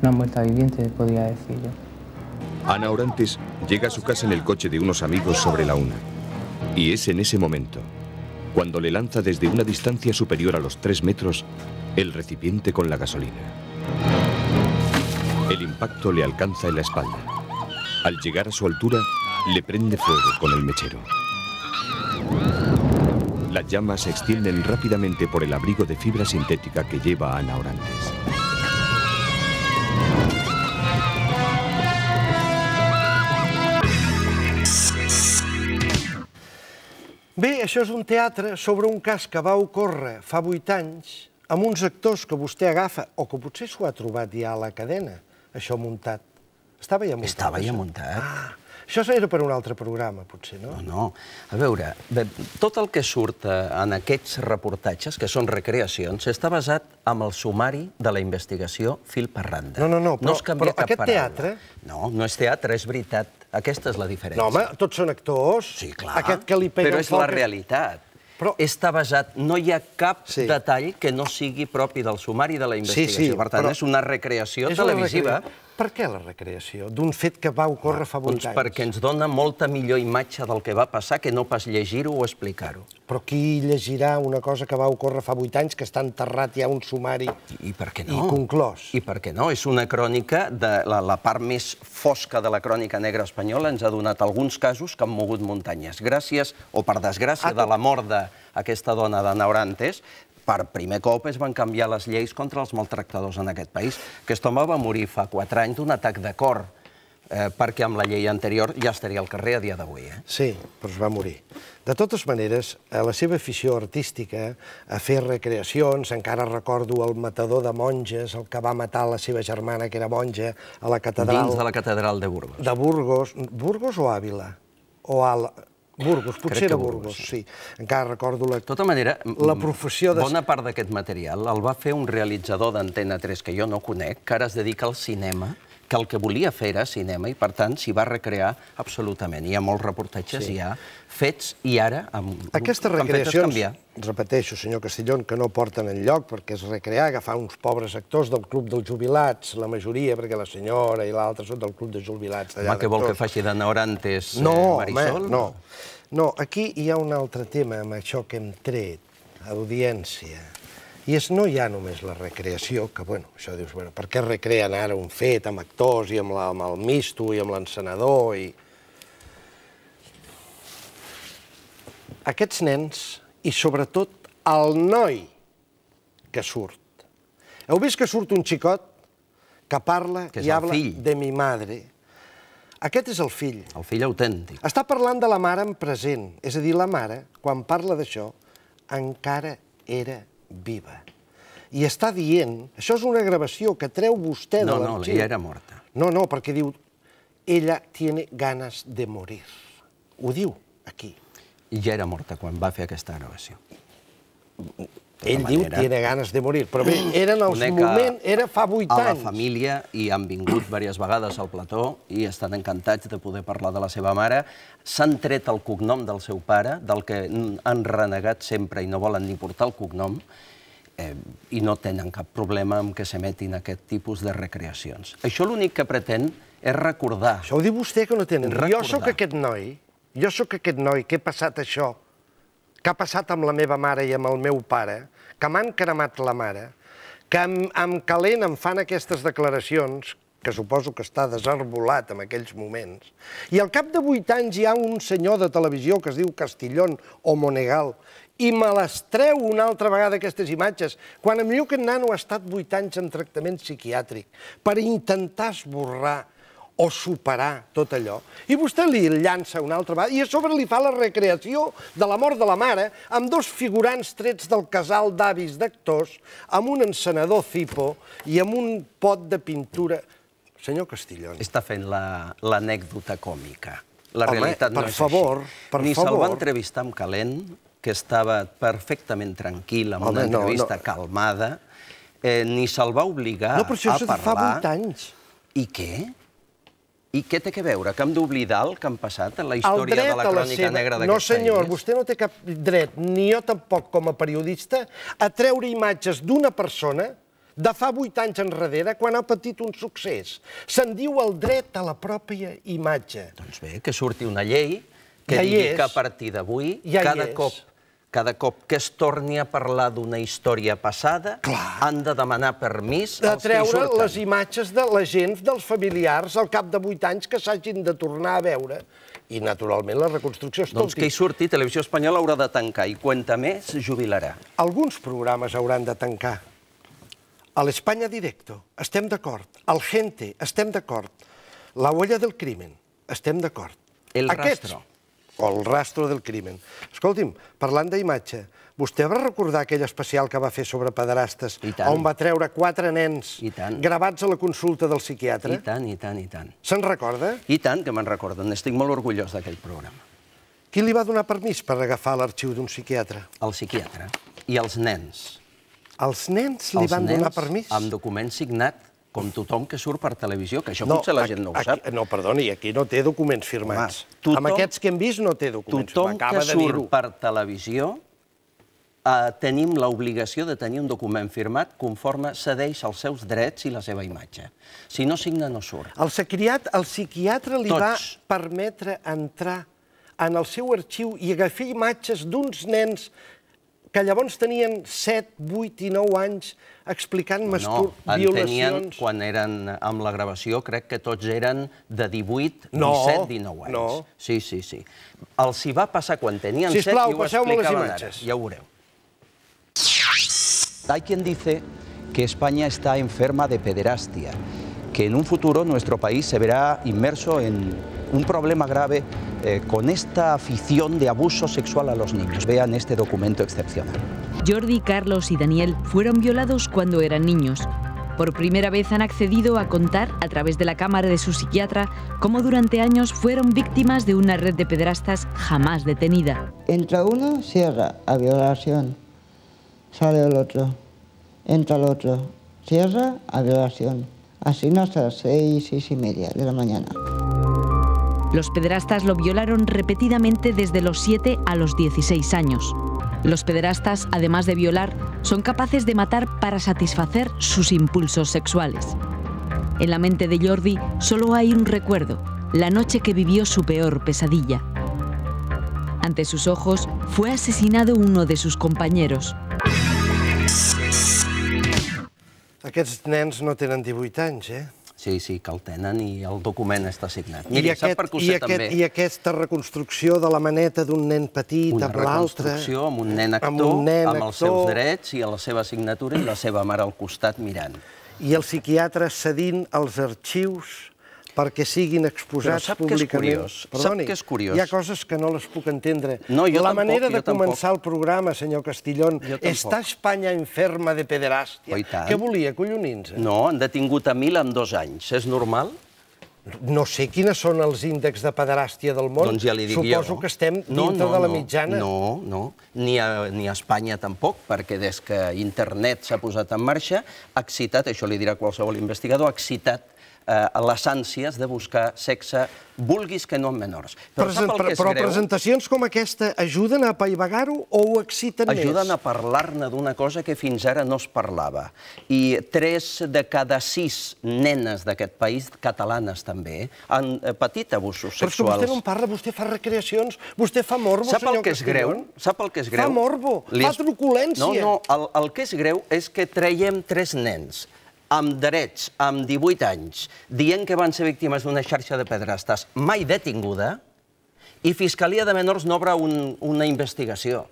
B: una muerta viviente, podría decir yo. Ana Orantes llega a su casa en el coche de unos amigos sobre la una. Y es en ese momento cuando le lanza desde una distancia superior a los 3 metros el recipiente con la gasolina. El impacto le alcanza en la espalda. Al llegar a su altura, le prende fuego con el mechero. Las llamas se extienden rápidamente por el abrigo de fibra sintética que lleva Ana Orantes.
A: Bé, això és un teatre sobre un cas que va ocórrer fa vuit anys amb uns actors que vostè agafa, o que potser s'ho ha trobat ja a la cadena, això muntat. Estava ja muntat? Estava ja muntat. Ah, això era per un altre programa, potser, no? No, no.
D: A veure, tot el que surt eh, en aquests reportatges, que són recreacions, està basat amb el sumari de la investigació fil Parranda. No, no, no, però, no però aquest paraula. teatre... No, no és teatre, és veritat. Aquesta és la diferència. No, home,
A: tots són actors. Sí,
D: clar. Aquest que li pega Però és la realitat. Però... Està basat... No hi ha cap sí. detall que no sigui propi del sumari de la investigació. Sí, sí, per tant, però... és una recreació és televisiva recreació.
A: Per què la recreació d'un fet que va ocórrer fa 8 doncs anys? Perquè
D: ens dona molta millor imatge del que va passar que no pas llegir-ho o explicar-ho.
A: Però qui llegirà una cosa que va ocórrer fa 8 anys, que està enterrat ja un sumari I no? i conclòs? I per què
D: no? És una crònica, de la, part més fosca de la crònica negra espanyola ens ha donat alguns casos que han mogut muntanyes. Gràcies, o per desgràcia, ah, de la mort d'aquesta dona de Naurantes, per primer cop es van canviar les lleis contra els maltractadors en aquest país. Aquest home va morir fa quatre anys d'un atac de cor, eh, perquè amb la llei
A: anterior ja estaria al carrer a dia d'avui. Eh? Sí, però es va morir. De totes maneres, a eh, la seva afició artística a fer recreacions, encara recordo el matador de monges, el que va matar la seva germana, que era monja, a la catedral... Dins de
D: la catedral de Burgos.
A: De Burgos. Burgos o Àvila? O al... Burgos, potser era Burgos, Burgos, sí. Encara recordo la, tota manera, la professió... De... Bona
D: part d'aquest material el va fer un realitzador d'Antena 3 que jo no conec, que ara es dedica al cinema que el que volia fer era cinema i, per tant, s'hi va recrear absolutament. Hi ha molts reportatges, ja hi ha fets, i ara... Amb, Aquestes recreacions,
A: repeteixo, senyor Castellón, que no porten enlloc lloc perquè és recrear, agafar uns pobres actors del Club dels Jubilats, la majoria, perquè la senyora i l'altra són del Club dels Jubilats. Home, que vol que
D: faci de Naurantes eh, Marisol? No, no.
A: No, aquí hi ha un altre tema amb això que hem tret, audiència. I és no hi ha només la recreació, que, bueno, això dius, bueno, per què recreen ara un fet amb actors i amb, la, amb el misto i amb l'encenador i... Aquests nens, i sobretot el noi que surt. Heu vist que surt un xicot que parla que i habla fill. de mi madre. Aquest és el fill. El fill autèntic. Està parlant de la mare en present. És a dir, la mare, quan parla d'això, encara era viva. I està dient... Això és una gravació que treu vostè de l'arxiu. No, no, ella era morta. No, no, perquè diu... Ella tiene ganas de morir. Ho diu aquí.
D: I ja era morta quan va fer aquesta gravació. Ell diu que tiene ganes de morir, però bé, en el moments,
A: era fa vuit anys. A la
D: família, hi han vingut diverses vegades al plató, i estan encantats de poder parlar de la seva mare, s'han tret el cognom del seu pare, del que han renegat sempre i no volen ni portar el cognom, eh, i no tenen cap problema amb que s'emetin aquest tipus de recreacions. Això l'únic que pretén
A: és recordar. Això ho diu vostè que no tenen. Jo sóc aquest noi, jo sóc aquest noi que he passat això, que ha passat amb la meva mare i amb el meu pare, que m'han cremat la mare, que amb, calent em fan aquestes declaracions, que suposo que està desarbolat en aquells moments, i al cap de vuit anys hi ha un senyor de televisió que es diu Castillón o Monegal, i me les treu una altra vegada aquestes imatges, quan en Lluc Nano ha estat vuit anys en tractament psiquiàtric per intentar esborrar o superar tot allò. I vostè li llança una altra vegada, i a sobre li fa la recreació de la mort de la mare, amb dos figurants trets del casal d'avis d'actors, amb un encenedor cipo i amb un pot de pintura. Senyor Castellón...
D: Està fent l'anècdota còmica. La realitat no és així. Per Ni favor, per favor... Ni se'l va entrevistar amb Calent, que estava perfectament tranquil, amb una entrevista calmada, eh, ni se'l va obligar a parlar... No, però això és de fa vuit anys. I què? I què té que veure? Que hem d'oblidar el que han passat en la història de la crònica negra d'aquest país? No, senyor,
A: vostè no té cap dret, ni jo tampoc com a periodista, a treure imatges d'una persona de fa vuit anys enrere, quan ha patit un succés. Se'n diu el dret a la pròpia imatge.
D: Doncs bé, que surti una llei que digui que a partir d'avui, cada cop cada cop que es torni a parlar d'una història passada, Clar. han de demanar permís de als que hi surten. De treure
A: les imatges de la gent, dels familiars, al cap de vuit anys que s'hagin de tornar a veure. I, naturalment, la reconstrucció és doncs tot. Doncs que hi surti, Televisió
D: Espanyola haurà de tancar i quanta Més jubilarà.
A: Alguns programes hauran de tancar. A l'Espanya Directo, estem d'acord. Al Gente, estem d'acord. La huella del crimen, estem d'acord. El Aquests, rastro o el rastro del crimen. Escolti'm, parlant d'imatge, vostè va recordar aquell especial que va fer sobre pederastes, on va treure quatre nens gravats a la consulta del psiquiatre? I tant, i tant, i tant.
D: Se'n recorda? I tant que me'n recordo, N'estic molt orgullós d'aquell programa.
A: Qui li va donar permís
D: per agafar l'arxiu d'un psiquiatre? El psiquiatre i els nens. Els nens li van donar permís? amb document signat com tothom que surt per televisió, que això potser la gent no ho sap. No, perdoni, aquí no té documents firmats. Amb aquests
A: que hem vist no té documents firmats. Tothom que surt
D: per televisió eh, tenim l'obligació de tenir un document firmat conforme cedeix els seus drets i la seva imatge. Si no signa, no surt. El, el
A: psiquiatre li va permetre entrar en el seu arxiu i agafar imatges d'uns nens que llavors tenien 7, 8 i 9 anys explicant mastur... No, en tenien,
D: quan eren amb la gravació, crec que tots eren de 18, 17, 19 anys. No. Sí, sí, sí. Els hi va passar quan tenien 7 i ho explicaven ara. Ja ho veureu. Hay quien dice que España está enferma de pederastia, que en un futuro nuestro país se verá inmerso en un problema grave eh, con esta afición de abuso sexual a los niños. Vean este documento excepcional.
B: Jordi, Carlos y Daniel fueron violados cuando eran niños. Por primera vez han accedido a contar, a través de la cámara de su psiquiatra, cómo durante años fueron víctimas de una red de pedrastas jamás detenida.
C: Entra uno, cierra, a violación. Sale el otro. Entra el otro. Cierra, a violación. Así hasta las seis, seis y media de la
B: mañana. Los pederastas lo violaron repetidamente desde los 7 a los 16 años. Los pederastas, además de violar, son capaces de matar para satisfacer sus impulsos sexuales. En la mente de Jordi solo hay un recuerdo, la noche que vivió su peor pesadilla. Ante sus ojos fue asesinado uno de sus compañeros.
A: no tienen 18 eh? Sí, sí, que el tenen i el
D: document està signat. Miri, I, aquest, per i, aquest, també? I
A: aquesta reconstrucció de la maneta d'un nen petit Una amb l'altre... Una reconstrucció amb un nen actor, amb, un nen amb els seus
D: drets i a la seva signatura i la seva mare al costat mirant.
A: I el psiquiatre cedint els arxius perquè siguin exposats públicament. Però sap que és curiós? Perdoni, Hi ha coses que no les puc entendre. La manera de començar el programa, senyor Castellón, està Espanya enferma de pederàstia. Oh, Què volia, collonins? Eh?
D: No, han detingut a mil en dos anys. És normal?
A: No sé quines són els índexs de pederàstia del món. Doncs ja li dic Suposo que estem dintre de la mitjana.
D: No, no, ni ni a Espanya tampoc, perquè des que internet s'ha posat en marxa, ha excitat, això li dirà qualsevol investigador, ha excitat Eh, les ànsies de buscar sexe, vulguis que no amb menors. Però, Present, que però
A: presentacions com aquesta ajuden a apaivagar-ho o ho exciten ajuden més? Ajuden a
D: parlar-ne d'una cosa que fins ara no es parlava. I tres de cada sis nenes d'aquest país, catalanes també, han eh, patit abusos sexuals. Però vostè no
A: en parla, vostè fa recreacions, vostè fa morbo, sap senyor el que és greu?
D: Sap el que és greu? Fa morbo, Li... fa truculència. No, no, el, el que és greu és que traiem tres nens amb drets, amb 18 anys, dient que van ser víctimes d'una xarxa de pedrastes mai detinguda, i Fiscalia de Menors no obre un, una investigació.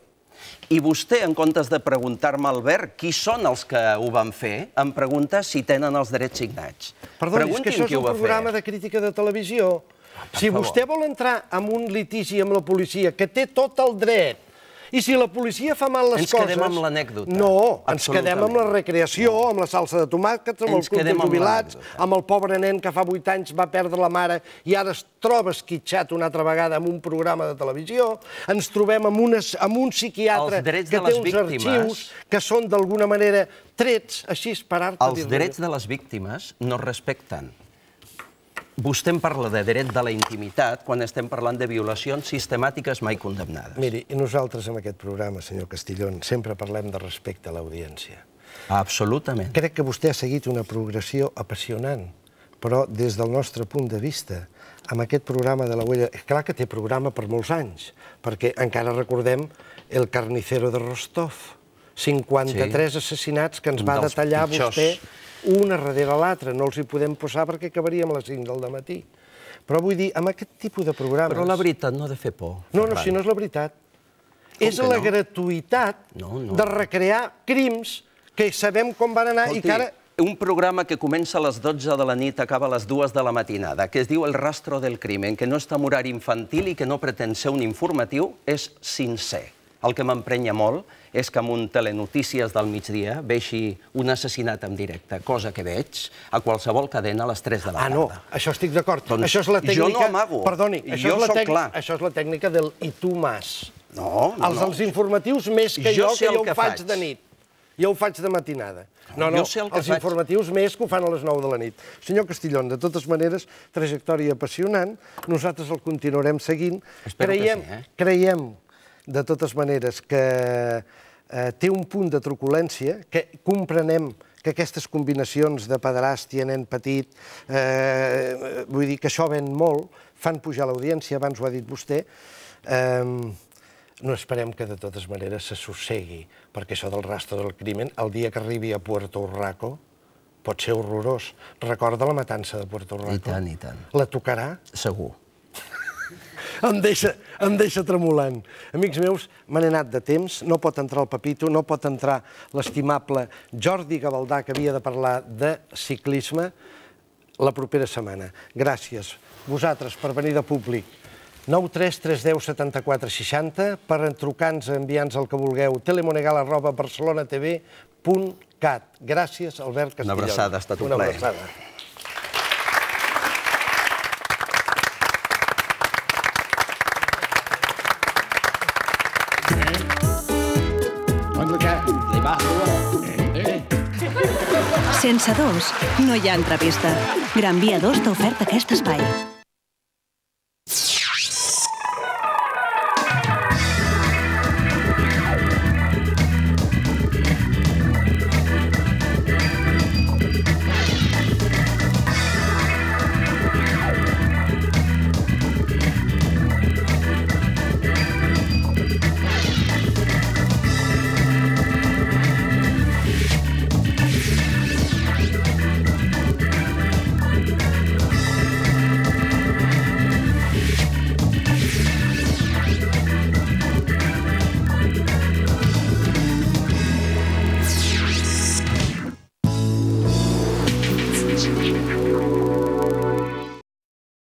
D: I vostè, en comptes de preguntar-me, Albert, qui són els que ho van fer, em pregunta si tenen els drets signats. Perdoni, és que això és un programa
A: de crítica de televisió. Ah, si vostè vol entrar en un litigi amb la policia, que té tot el dret i si la policia fa mal les ens coses... Ens quedem amb l'anècdota. No, ens quedem amb la recreació, no. amb la salsa de tomàquets, amb ens el club de jubilats, amb, amb el pobre nen que fa 8 anys va perdre la mare i ara es troba esquitxat una altra vegada en un programa de televisió. Ens trobem amb, unes, amb un psiquiatre que té uns víctimes... arxius que són d'alguna manera trets així per art. Els drets
D: de les víctimes no es respecten. Vostè em parla de dret de la intimitat quan estem parlant de violacions sistemàtiques mai condemnades.
A: Miri, i nosaltres en aquest programa, senyor Castillón, sempre parlem de respecte a l'audiència. Absolutament. Crec que vostè ha seguit una progressió apassionant, però des del nostre punt de vista, amb aquest programa de la Huella... Clar que té programa per molts anys, perquè encara recordem el carnicero de Rostov, 53 sí. assassinats que ens va Dels detallar pitjors. vostè una darrere l'altra. No els hi podem posar perquè acabaríem a les 5 del matí. Però vull dir, amb aquest tipus de programes... Però la veritat no ha de fer por. No, no, si no és la veritat. Com és la no? gratuïtat no, no. de recrear crims que sabem com van anar Escolti, i que ara...
D: Un programa que comença a les 12 de la nit, acaba a les 2 de la matinada, que es diu El rastro del crimen, que no està en horari infantil i que no pretén ser un informatiu, és sincer. El que m'emprenya molt és que amb un telenotícies del migdia veixi un assassinat en directe, cosa que veig a qualsevol cadena a les 3 de la tarda. Ah,
A: no, això estic d'acord.
D: Doncs això és la tècnica... Jo no amago. Perdoni, això, és la
A: això és la tècnica del i tu m'has. No, no, Els, dels informatius més que jo, que jo ho faig, de nit. Jo ho faig de matinada. Ah, no, no, el els faig... informatius més que ho fan a les 9 de la nit. Senyor Castillón, de totes maneres, trajectòria apassionant. Nosaltres el continuarem seguint. Espero creiem, que sí, eh? Creiem, de totes maneres, que Eh, té un punt de truculència que comprenem que aquestes combinacions de pederàstia, nen petit, eh, vull dir que això ven molt, fan pujar l'audiència, abans ho ha dit vostè, eh, no esperem que de totes maneres se sossegui, perquè això del rastre del crimen, el dia que arribi a Puerto Urraco, pot ser horrorós. Recorda la matança de Puerto Rico. I tant, i tant. La tocarà? Segur em, deixa, deixa tremolant. Amics meus, me n'he anat de temps, no pot entrar el Pepito, no pot entrar l'estimable Jordi Gavaldà, que havia de parlar de ciclisme la propera setmana. Gràcies vosaltres per venir de públic. 933107460 per trucar-nos, enviar-nos el que vulgueu, telemonegal arroba barcelonatv.cat. Gràcies, Albert Castellón. Una abraçada, ha estat un plaer. Una abraçada.
B: Sense dos, no hi ha entrevista. Gran Via 2 t'ha ofert aquest espai.